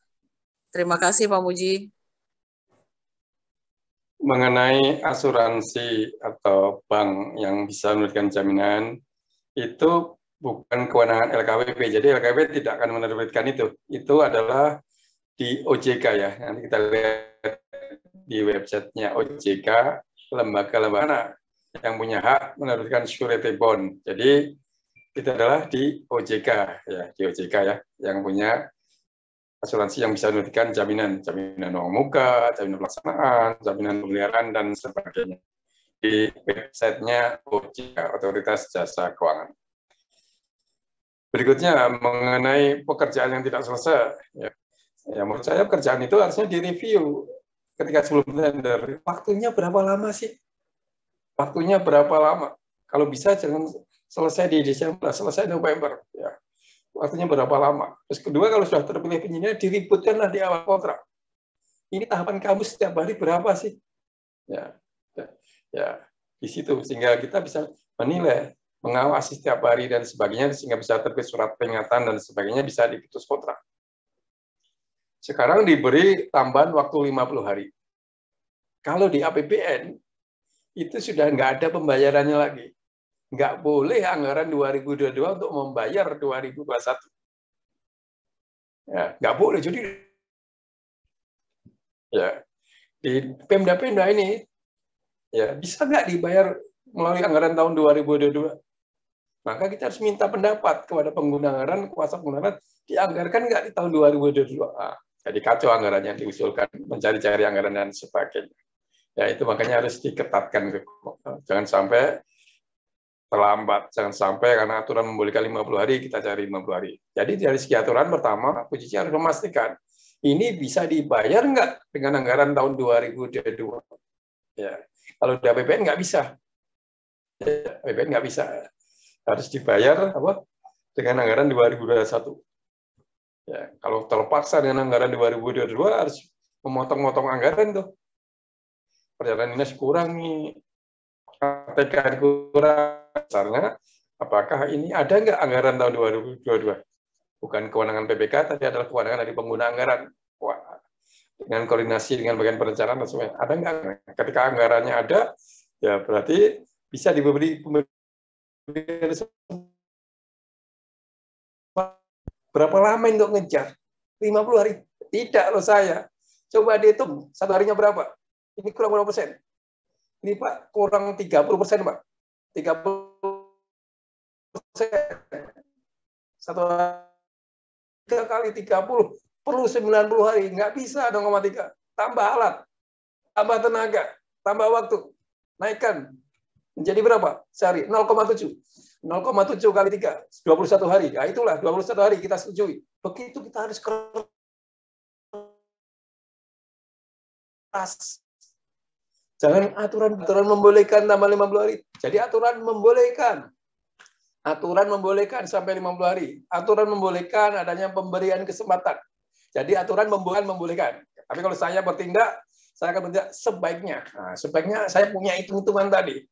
terima kasih Pak Muji. Mengenai asuransi atau bank yang bisa memberikan jaminan itu bukan kewenangan LKWP. Jadi LKWP tidak akan menerbitkan itu. Itu adalah di OJK ya. Nanti kita lihat di websitenya OJK, lembaga-lembaga yang punya hak menerbitkan surety bond. Jadi itu adalah di OJK ya, di OJK ya, yang punya asuransi yang bisa menerbitkan jaminan, jaminan uang muka, jaminan pelaksanaan, jaminan pemeliharaan dan sebagainya di websitenya OJK, Otoritas Jasa Keuangan. Berikutnya mengenai pekerjaan yang tidak selesai. Ya, ya menurut saya pekerjaan itu harusnya direview ketika sebelum tender. Waktunya berapa lama sih? Waktunya berapa lama? Kalau bisa jangan selesai di Desember, selesai November. Ya. Waktunya berapa lama? Terus kedua kalau sudah terpilih penyedia diributkanlah di awal kontrak. Ini tahapan kamu setiap hari berapa sih? Ya, ya, ya di situ sehingga kita bisa menilai mengawasi setiap hari dan sebagainya sehingga bisa terbit surat peringatan dan sebagainya bisa diputus kontrak. Sekarang diberi tambahan waktu 50 hari. Kalau di APBN itu sudah nggak ada pembayarannya lagi. Nggak boleh anggaran 2022 untuk membayar 2021. Ya, nggak boleh. Jadi ya di Pemda-Pemda ini ya bisa nggak dibayar melalui anggaran tahun 2022? Maka kita harus minta pendapat kepada penggunaan kuasa penggunaan dianggarkan nggak di tahun 2022. Ah, jadi kacau anggarannya diusulkan, mencari-cari anggaran dan sebagainya. Ya itu makanya harus diketatkan. Jangan sampai terlambat. Jangan sampai karena aturan membolehkan 50 hari, kita cari 50 hari. Jadi dari segi aturan pertama, Pujici harus memastikan ini bisa dibayar nggak dengan anggaran tahun 2022. Ya. Kalau di APBN nggak bisa. Ya, APBN nggak bisa harus dibayar apa dengan anggaran 2021. Ya, kalau terpaksa dengan anggaran 2022 harus memotong-motong anggaran tuh. Perjalanan dinas kurangi, KTK kurang, karena apakah ini ada nggak anggaran tahun 2022? Bukan kewenangan PPK, tapi adalah kewenangan dari pengguna anggaran. Wah, dengan koordinasi dengan bagian perencanaan dan Ada nggak? Ketika anggarannya ada, ya berarti bisa diberi Berapa lama untuk ngejar? 50 hari. Tidak loh saya. Coba dihitung, satu harinya berapa? Ini kurang berapa persen? Ini Pak, kurang 30 persen Pak. 30 persen. Satu hari. Tiga kali 30. Perlu 90 hari. Nggak bisa dong, tiga. Tambah alat. Tambah tenaga. Tambah waktu. Naikkan Menjadi berapa? Sehari 0,7. 0,7 kali 3, 21 hari. Ya itulah 21 hari kita setujui. Begitu kita harus keras. Jangan aturan-aturan membolehkan tambah 50 hari. Jadi aturan membolehkan. Aturan membolehkan sampai 50 hari. Aturan membolehkan adanya pemberian kesempatan. Jadi aturan membolehkan, membolehkan. Tapi kalau saya bertindak, saya akan bertindak sebaiknya. Nah, sebaiknya saya punya hitung-hitungan tadi.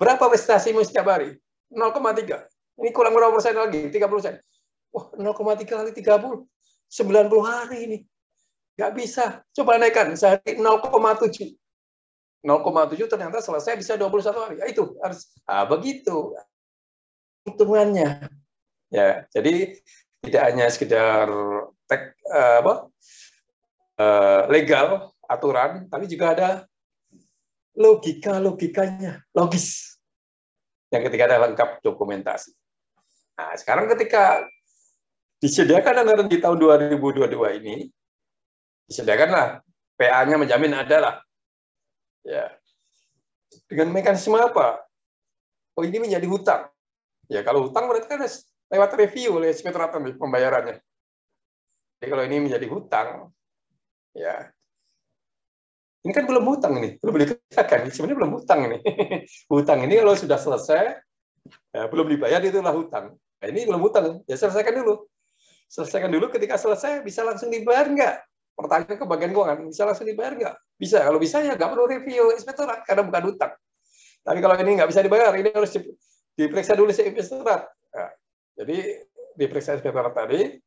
Berapa prestasimu setiap hari? 0,3. Ini kurang berapa persen lagi? 30 persen. Wah, 0,3 kali 30. 90 hari ini. Nggak bisa. Coba naikkan sehari 0,7. 0,7 ternyata selesai bisa 21 hari. Ya, itu harus ah, begitu hitungannya. Ya, jadi tidak hanya sekedar tek, uh, apa, uh, legal aturan, tapi juga ada logika logikanya, logis. Yang ketiga adalah lengkap dokumentasi. Nah, sekarang ketika disediakan anggaran di tahun 2022 ini, disediakanlah PA-nya menjamin adalah ya dengan mekanisme apa? Oh ini menjadi hutang. Ya kalau hutang berarti kan lewat review oleh inspektorat pembayarannya. Jadi kalau ini menjadi hutang, ya ini kan belum hutang nih, belum dikerjakan. Sebenarnya belum hutang nih. hutang ini kalau sudah selesai, ya, belum dibayar itulah hutang. Nah, ini belum hutang, ya selesaikan dulu. Selesaikan dulu, ketika selesai bisa langsung dibayar nggak? Pertanyaan ke bagian keuangan, bisa langsung dibayar nggak? Bisa, kalau bisa ya nggak perlu review inspektorat, karena bukan hutang. Tapi kalau ini nggak bisa dibayar, ini harus diperiksa dulu si inspektorat. Nah, jadi diperiksa inspektorat tadi,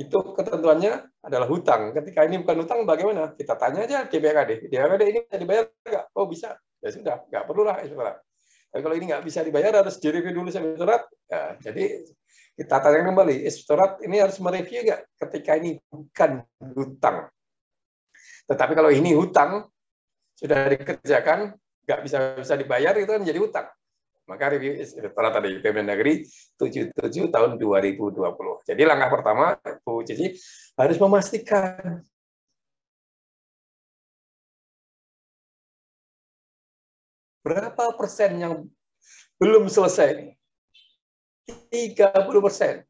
itu ketentuannya adalah hutang. Ketika ini bukan hutang, bagaimana? Kita tanya aja BRKD. BRKD ini bisa dibayar nggak? Oh bisa. Ya sudah, nggak perlulah surat. kalau ini nggak bisa dibayar, harus direview dulu sama surat. Ya, jadi kita tanya kembali, surat ini harus mereview nggak? Ketika ini bukan hutang. Tetapi kalau ini hutang, sudah dikerjakan, nggak bisa bisa dibayar, itu kan jadi hutang. Maka review setara tadi Negeri 77 tahun 2020. Jadi langkah pertama Bu Cici harus memastikan berapa persen yang belum selesai? 30 persen.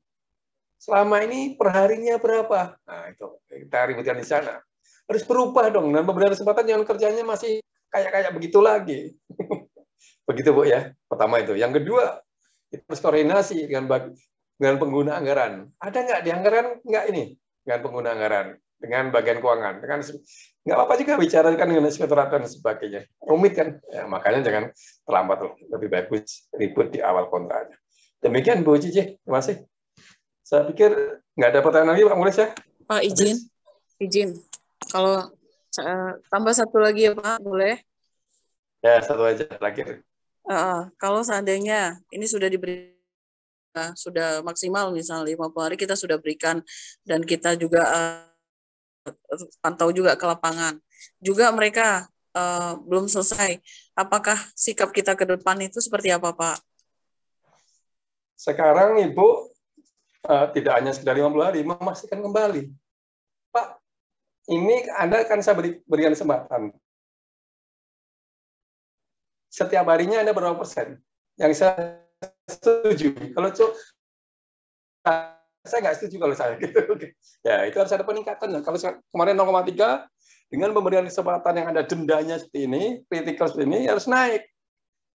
Selama ini perharinya berapa? Nah, itu kita ributkan di sana. Harus berubah dong, dan beberapa kesempatan yang kerjanya masih kayak-kayak begitu lagi. Begitu Bu ya, pertama itu. Yang kedua, kita harus koordinasi dengan dengan pengguna anggaran. Ada nggak di anggaran nggak ini dengan pengguna anggaran, dengan bagian keuangan, dengan nggak apa-apa juga kan dengan sekretariat dan sebagainya. Rumit kan, ya, makanya jangan terlambat loh. Lebih bagus ribut di awal kontraknya. Demikian Bu Cici, terima kasih. Saya pikir nggak ada pertanyaan lagi Pak Mulis ya. Pak izin, Habis. izin. Kalau eh, tambah satu lagi ya Pak, boleh? Ya satu aja terakhir. Uh, kalau seandainya ini sudah diberi uh, sudah maksimal misalnya 50 hari kita sudah berikan dan kita juga uh, pantau juga ke lapangan. Juga mereka uh, belum selesai. Apakah sikap kita ke depan itu seperti apa, Pak? Sekarang Ibu uh, tidak hanya sekedar 50 hari, memastikan kembali. Pak, ini Anda kan saya beri, berikan kesempatan setiap harinya ada berapa persen? Yang saya setuju. Kalau itu saya nggak setuju kalau saya gitu. Ya, itu harus ada peningkatan. Kalau kemarin 0,3 dengan pemberian kesempatan yang ada dendanya seperti ini, kritikal seperti ini harus naik.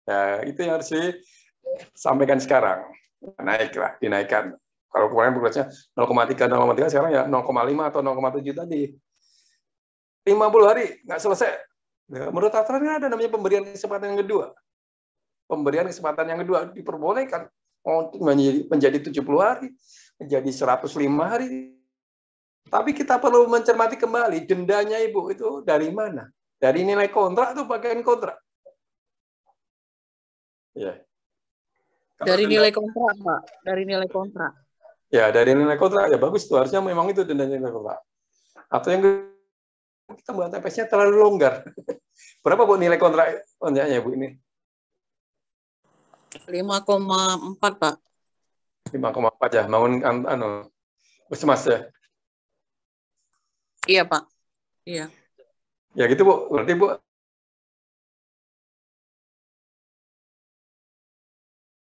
Ya, itu yang harus disampaikan sekarang. Naiklah, dinaikkan. Kalau kemarin progresnya 0,3, 0,3 sekarang ya 0,5 atau 0,7 tadi. 50 hari nggak selesai, Ya, menurut aturan kan ada namanya pemberian kesempatan yang kedua. Pemberian kesempatan yang kedua diperbolehkan untuk menjadi, menjadi 70 hari, menjadi 105 hari. Tapi kita perlu mencermati kembali dendanya Ibu itu dari mana? Dari nilai kontrak atau bagian kontrak? Ya. dari denda, nilai kontrak, Pak. Dari nilai kontrak. Ya, dari nilai kontrak ya bagus tuh harusnya memang itu dendanya nilai kontrak. Atau yang tambahan TPS-nya terlalu longgar. Berapa Bu nilai kontrak kontraknya Bu ini? 5,4 Pak. 5,4 ya, bangun anu puskesmas ya. Iya Pak. Iya. Ya gitu Bu, berarti Bu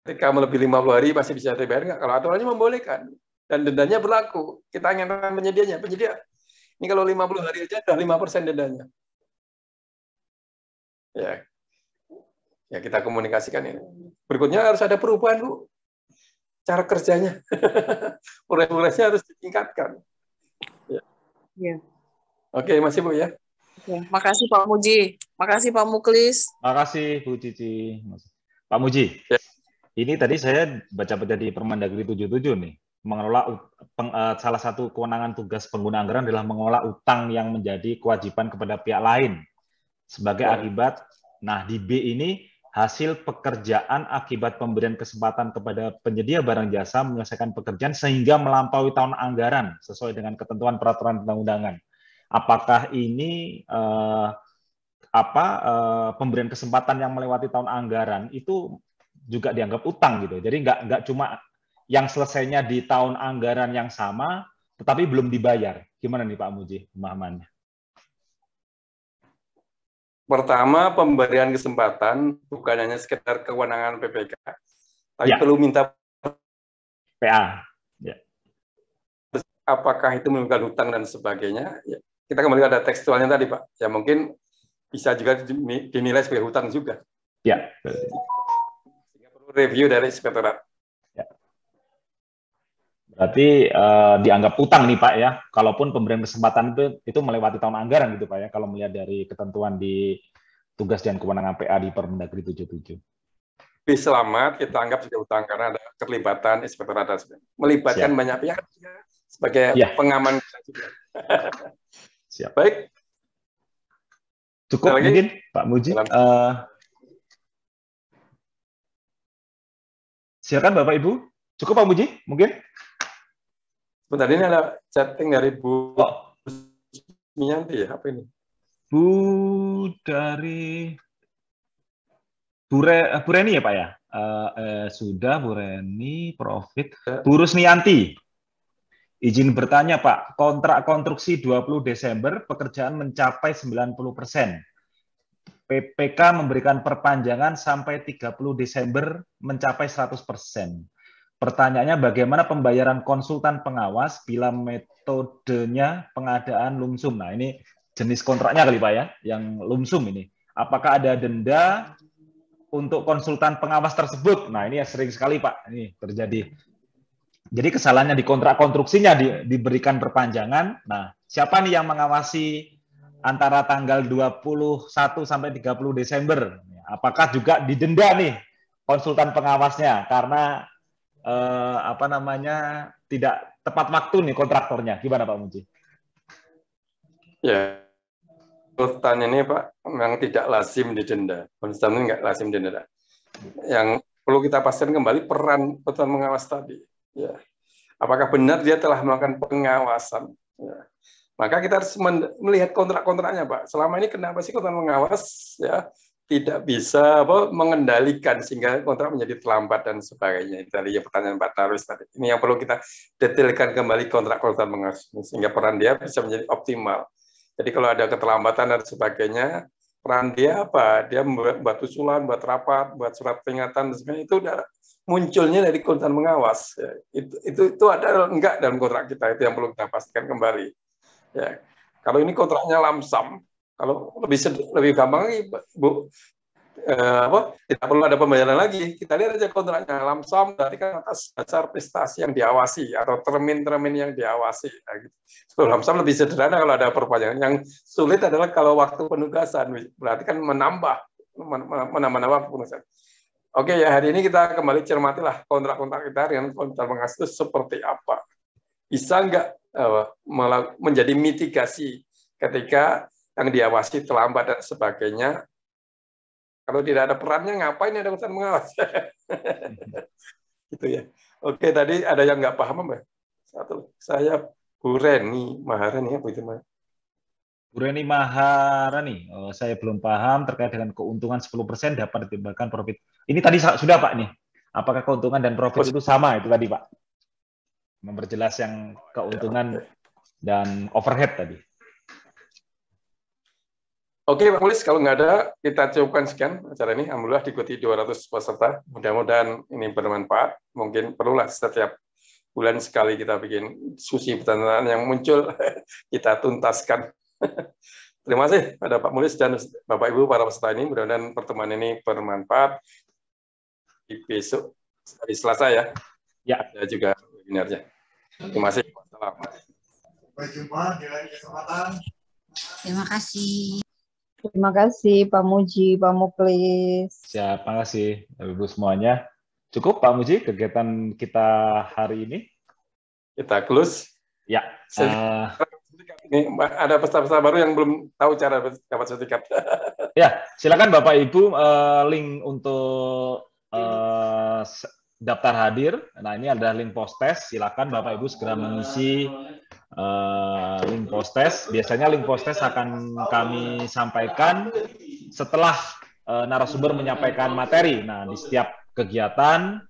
ketika lebih 50 hari masih bisa terbayar nggak? Kalau aturannya membolehkan dan dendanya berlaku. Kita ingin penyedianya. Penyedia ini kalau 50 hari aja sudah 5% dendanya. Ya. Ya kita komunikasikan ya. Berikutnya harus ada perubahan, Bu. Cara kerjanya. Progresnya harus ditingkatkan. Ya. ya. Oke, masih Bu ya. Oke, makasih Pak Muji. Makasih Pak Muklis. Makasih Bu Cici. Pak Muji. Ya. Ini tadi saya baca-baca di Permendagri 77 nih mengelola peng, uh, salah satu kewenangan tugas pengguna anggaran adalah mengelola utang yang menjadi kewajiban kepada pihak lain sebagai akibat. Nah, di B ini hasil pekerjaan akibat pemberian kesempatan kepada penyedia barang jasa menyelesaikan pekerjaan sehingga melampaui tahun anggaran sesuai dengan ketentuan peraturan undang undangan Apakah ini uh, apa uh, pemberian kesempatan yang melewati tahun anggaran itu juga dianggap utang gitu. Jadi nggak nggak cuma yang selesainya di tahun anggaran yang sama, tetapi belum dibayar. Gimana nih Pak Muji pemahamannya? Pertama, pemberian kesempatan bukan hanya sekedar kewenangan PPK, tapi ya. perlu minta PA. Ya. Apakah itu menimbulkan hutang dan sebagainya? Ya. Kita kembali pada tekstualnya tadi, Pak. Ya mungkin bisa juga dinilai sebagai hutang juga. Ya. perlu review dari sekretariat. Berarti uh, dianggap utang nih Pak ya, kalaupun pemberian kesempatan itu, itu melewati tahun anggaran gitu Pak ya, kalau melihat dari ketentuan di tugas dan kewenangan PA di Permendagri 77. Lebih selamat kita anggap sudah utang karena ada keterlibatan inspektor ada melibatkan Siap. banyak pihak ya, sebagai ya. pengaman. Siap. Baik. Cukup lagi? mungkin Pak Muji. Eh, silakan Bapak Ibu. Cukup Pak Muji mungkin. Bentar ini ada chatting dari Bu Nianti oh. ya, apa ini? Bu dari Bu, Re, eh, Bu Reni ya Pak ya? Uh, eh, sudah Bu Reni, Profit. Ya. Bu Rusnianti. Izin bertanya Pak, kontrak konstruksi 20 Desember pekerjaan mencapai 90 persen. PPK memberikan perpanjangan sampai 30 Desember mencapai 100 persen. Pertanyaannya bagaimana pembayaran konsultan pengawas bila metodenya pengadaan lumsum? Nah, ini jenis kontraknya kali Pak ya, yang lumsum ini. Apakah ada denda untuk konsultan pengawas tersebut? Nah, ini ya sering sekali Pak, ini terjadi. Jadi kesalahannya di kontrak konstruksinya di, diberikan perpanjangan. Nah, siapa nih yang mengawasi antara tanggal 21 sampai 30 Desember? Apakah juga didenda nih konsultan pengawasnya karena uh, apa namanya tidak tepat waktu nih kontraktornya. Gimana Pak Muji? Ya, pertanyaan ini Pak, memang tidak lazim didenda. denda tambahan nggak lazim denda Yang perlu kita pastikan kembali peran peran mengawas tadi. Ya. Apakah benar dia telah melakukan pengawasan? Ya. Maka kita harus melihat kontrak-kontraknya, Pak. Selama ini kenapa sih kontrak mengawas? Ya, tidak bisa apa, mengendalikan sehingga kontrak menjadi terlambat dan sebagainya. Tadi ya pertanyaan Pak Tarus tadi. Ini yang perlu kita detailkan kembali kontrak-kontrak mengasuh sehingga peran dia bisa menjadi optimal. Jadi kalau ada keterlambatan dan sebagainya, peran dia apa? Dia membuat usulan, buat rapat, buat surat peringatan dan sebagainya itu udah munculnya dari kontrak mengawas. Ya, itu, itu itu ada enggak dalam kontrak kita itu yang perlu kita pastikan kembali. Ya. Kalau ini kontraknya lamsam, kalau lebih lebih gampang lagi, Bu, eh, apa, tidak perlu ada pembayaran lagi. Kita lihat aja kontraknya lamsam dari kan atas dasar prestasi yang diawasi atau termin-termin yang diawasi. Nah, gitu. So, lamsam lebih sederhana kalau ada perpanjangan. Yang sulit adalah kalau waktu penugasan, berarti kan menambah menambah-nambah penugasan. Oke ya hari ini kita kembali cermatilah kontrak-kontrak kita dengan kontrak pengasuh itu seperti apa. Bisa nggak uh, menjadi mitigasi ketika yang diawasi terlambat dan sebagainya. Kalau tidak ada perannya, ngapain ada urusan mengawas? gitu ya. Oke, tadi ada yang nggak paham, Mbak? Satu, saya Bu Reni Maharani, apa itu, Mbak? Bu Reni Maharani, oh, saya belum paham terkait dengan keuntungan 10% dapat ditimbangkan profit. Ini tadi sudah, Pak, nih. Apakah keuntungan dan profit itu sama? Itu tadi, Pak. Memperjelas yang keuntungan ya, dan overhead tadi. Oke, Pak Mulis, kalau nggak ada, kita cukupkan sekian acara ini. Alhamdulillah diikuti 200 peserta. Mudah-mudahan ini bermanfaat. Mungkin perlulah setiap bulan sekali kita bikin susi pertanyaan yang muncul, kita tuntaskan. Terima kasih pada Pak Mulis dan Bapak-Ibu para peserta ini. Mudah-mudahan pertemuan ini bermanfaat. Di besok, hari Selasa ya. Ya. Ada juga webinarnya. Terima kasih. Sampai jumpa di lain kesempatan. Terima kasih. Terima kasih Pak Muji, Pak Muklis. Siap, kasih Ibu semuanya. Cukup Pak Muji kegiatan kita hari ini? Kita close. Ya. Uh, ada peserta-peserta baru yang belum tahu cara dapat sertifikat. ya, silakan Bapak Ibu uh, link untuk uh, daftar hadir. Nah, ini ada link post test. Silakan Bapak Ibu segera mengisi link eh, link postes. Biasanya link test akan kami sampaikan setelah uh, narasumber menyampaikan materi. Nah, di setiap kegiatan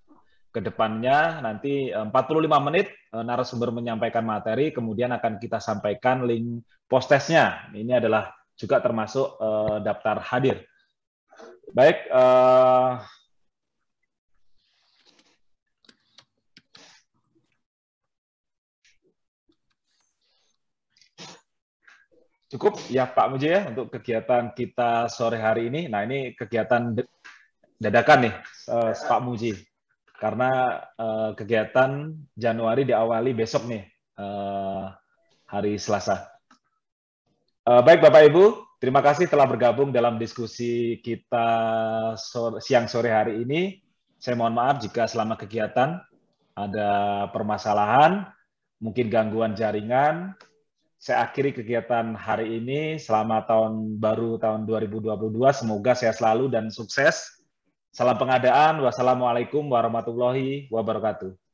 ke depannya nanti 45 eh, menit narasumber menyampaikan materi, kemudian akan kita sampaikan link postesnya. Ini adalah juga termasuk uh, daftar hadir. Baik, uh, Cukup ya Pak Muji ya untuk kegiatan kita sore hari ini. Nah ini kegiatan dadakan nih uh, Pak Muji karena uh, kegiatan Januari diawali besok nih uh, hari Selasa. Uh, baik Bapak Ibu, terima kasih telah bergabung dalam diskusi kita sore, siang sore hari ini. Saya mohon maaf jika selama kegiatan ada permasalahan, mungkin gangguan jaringan, saya akhiri kegiatan hari ini selama tahun baru tahun 2022. Semoga sehat selalu dan sukses. Salam pengadaan. Wassalamualaikum warahmatullahi wabarakatuh.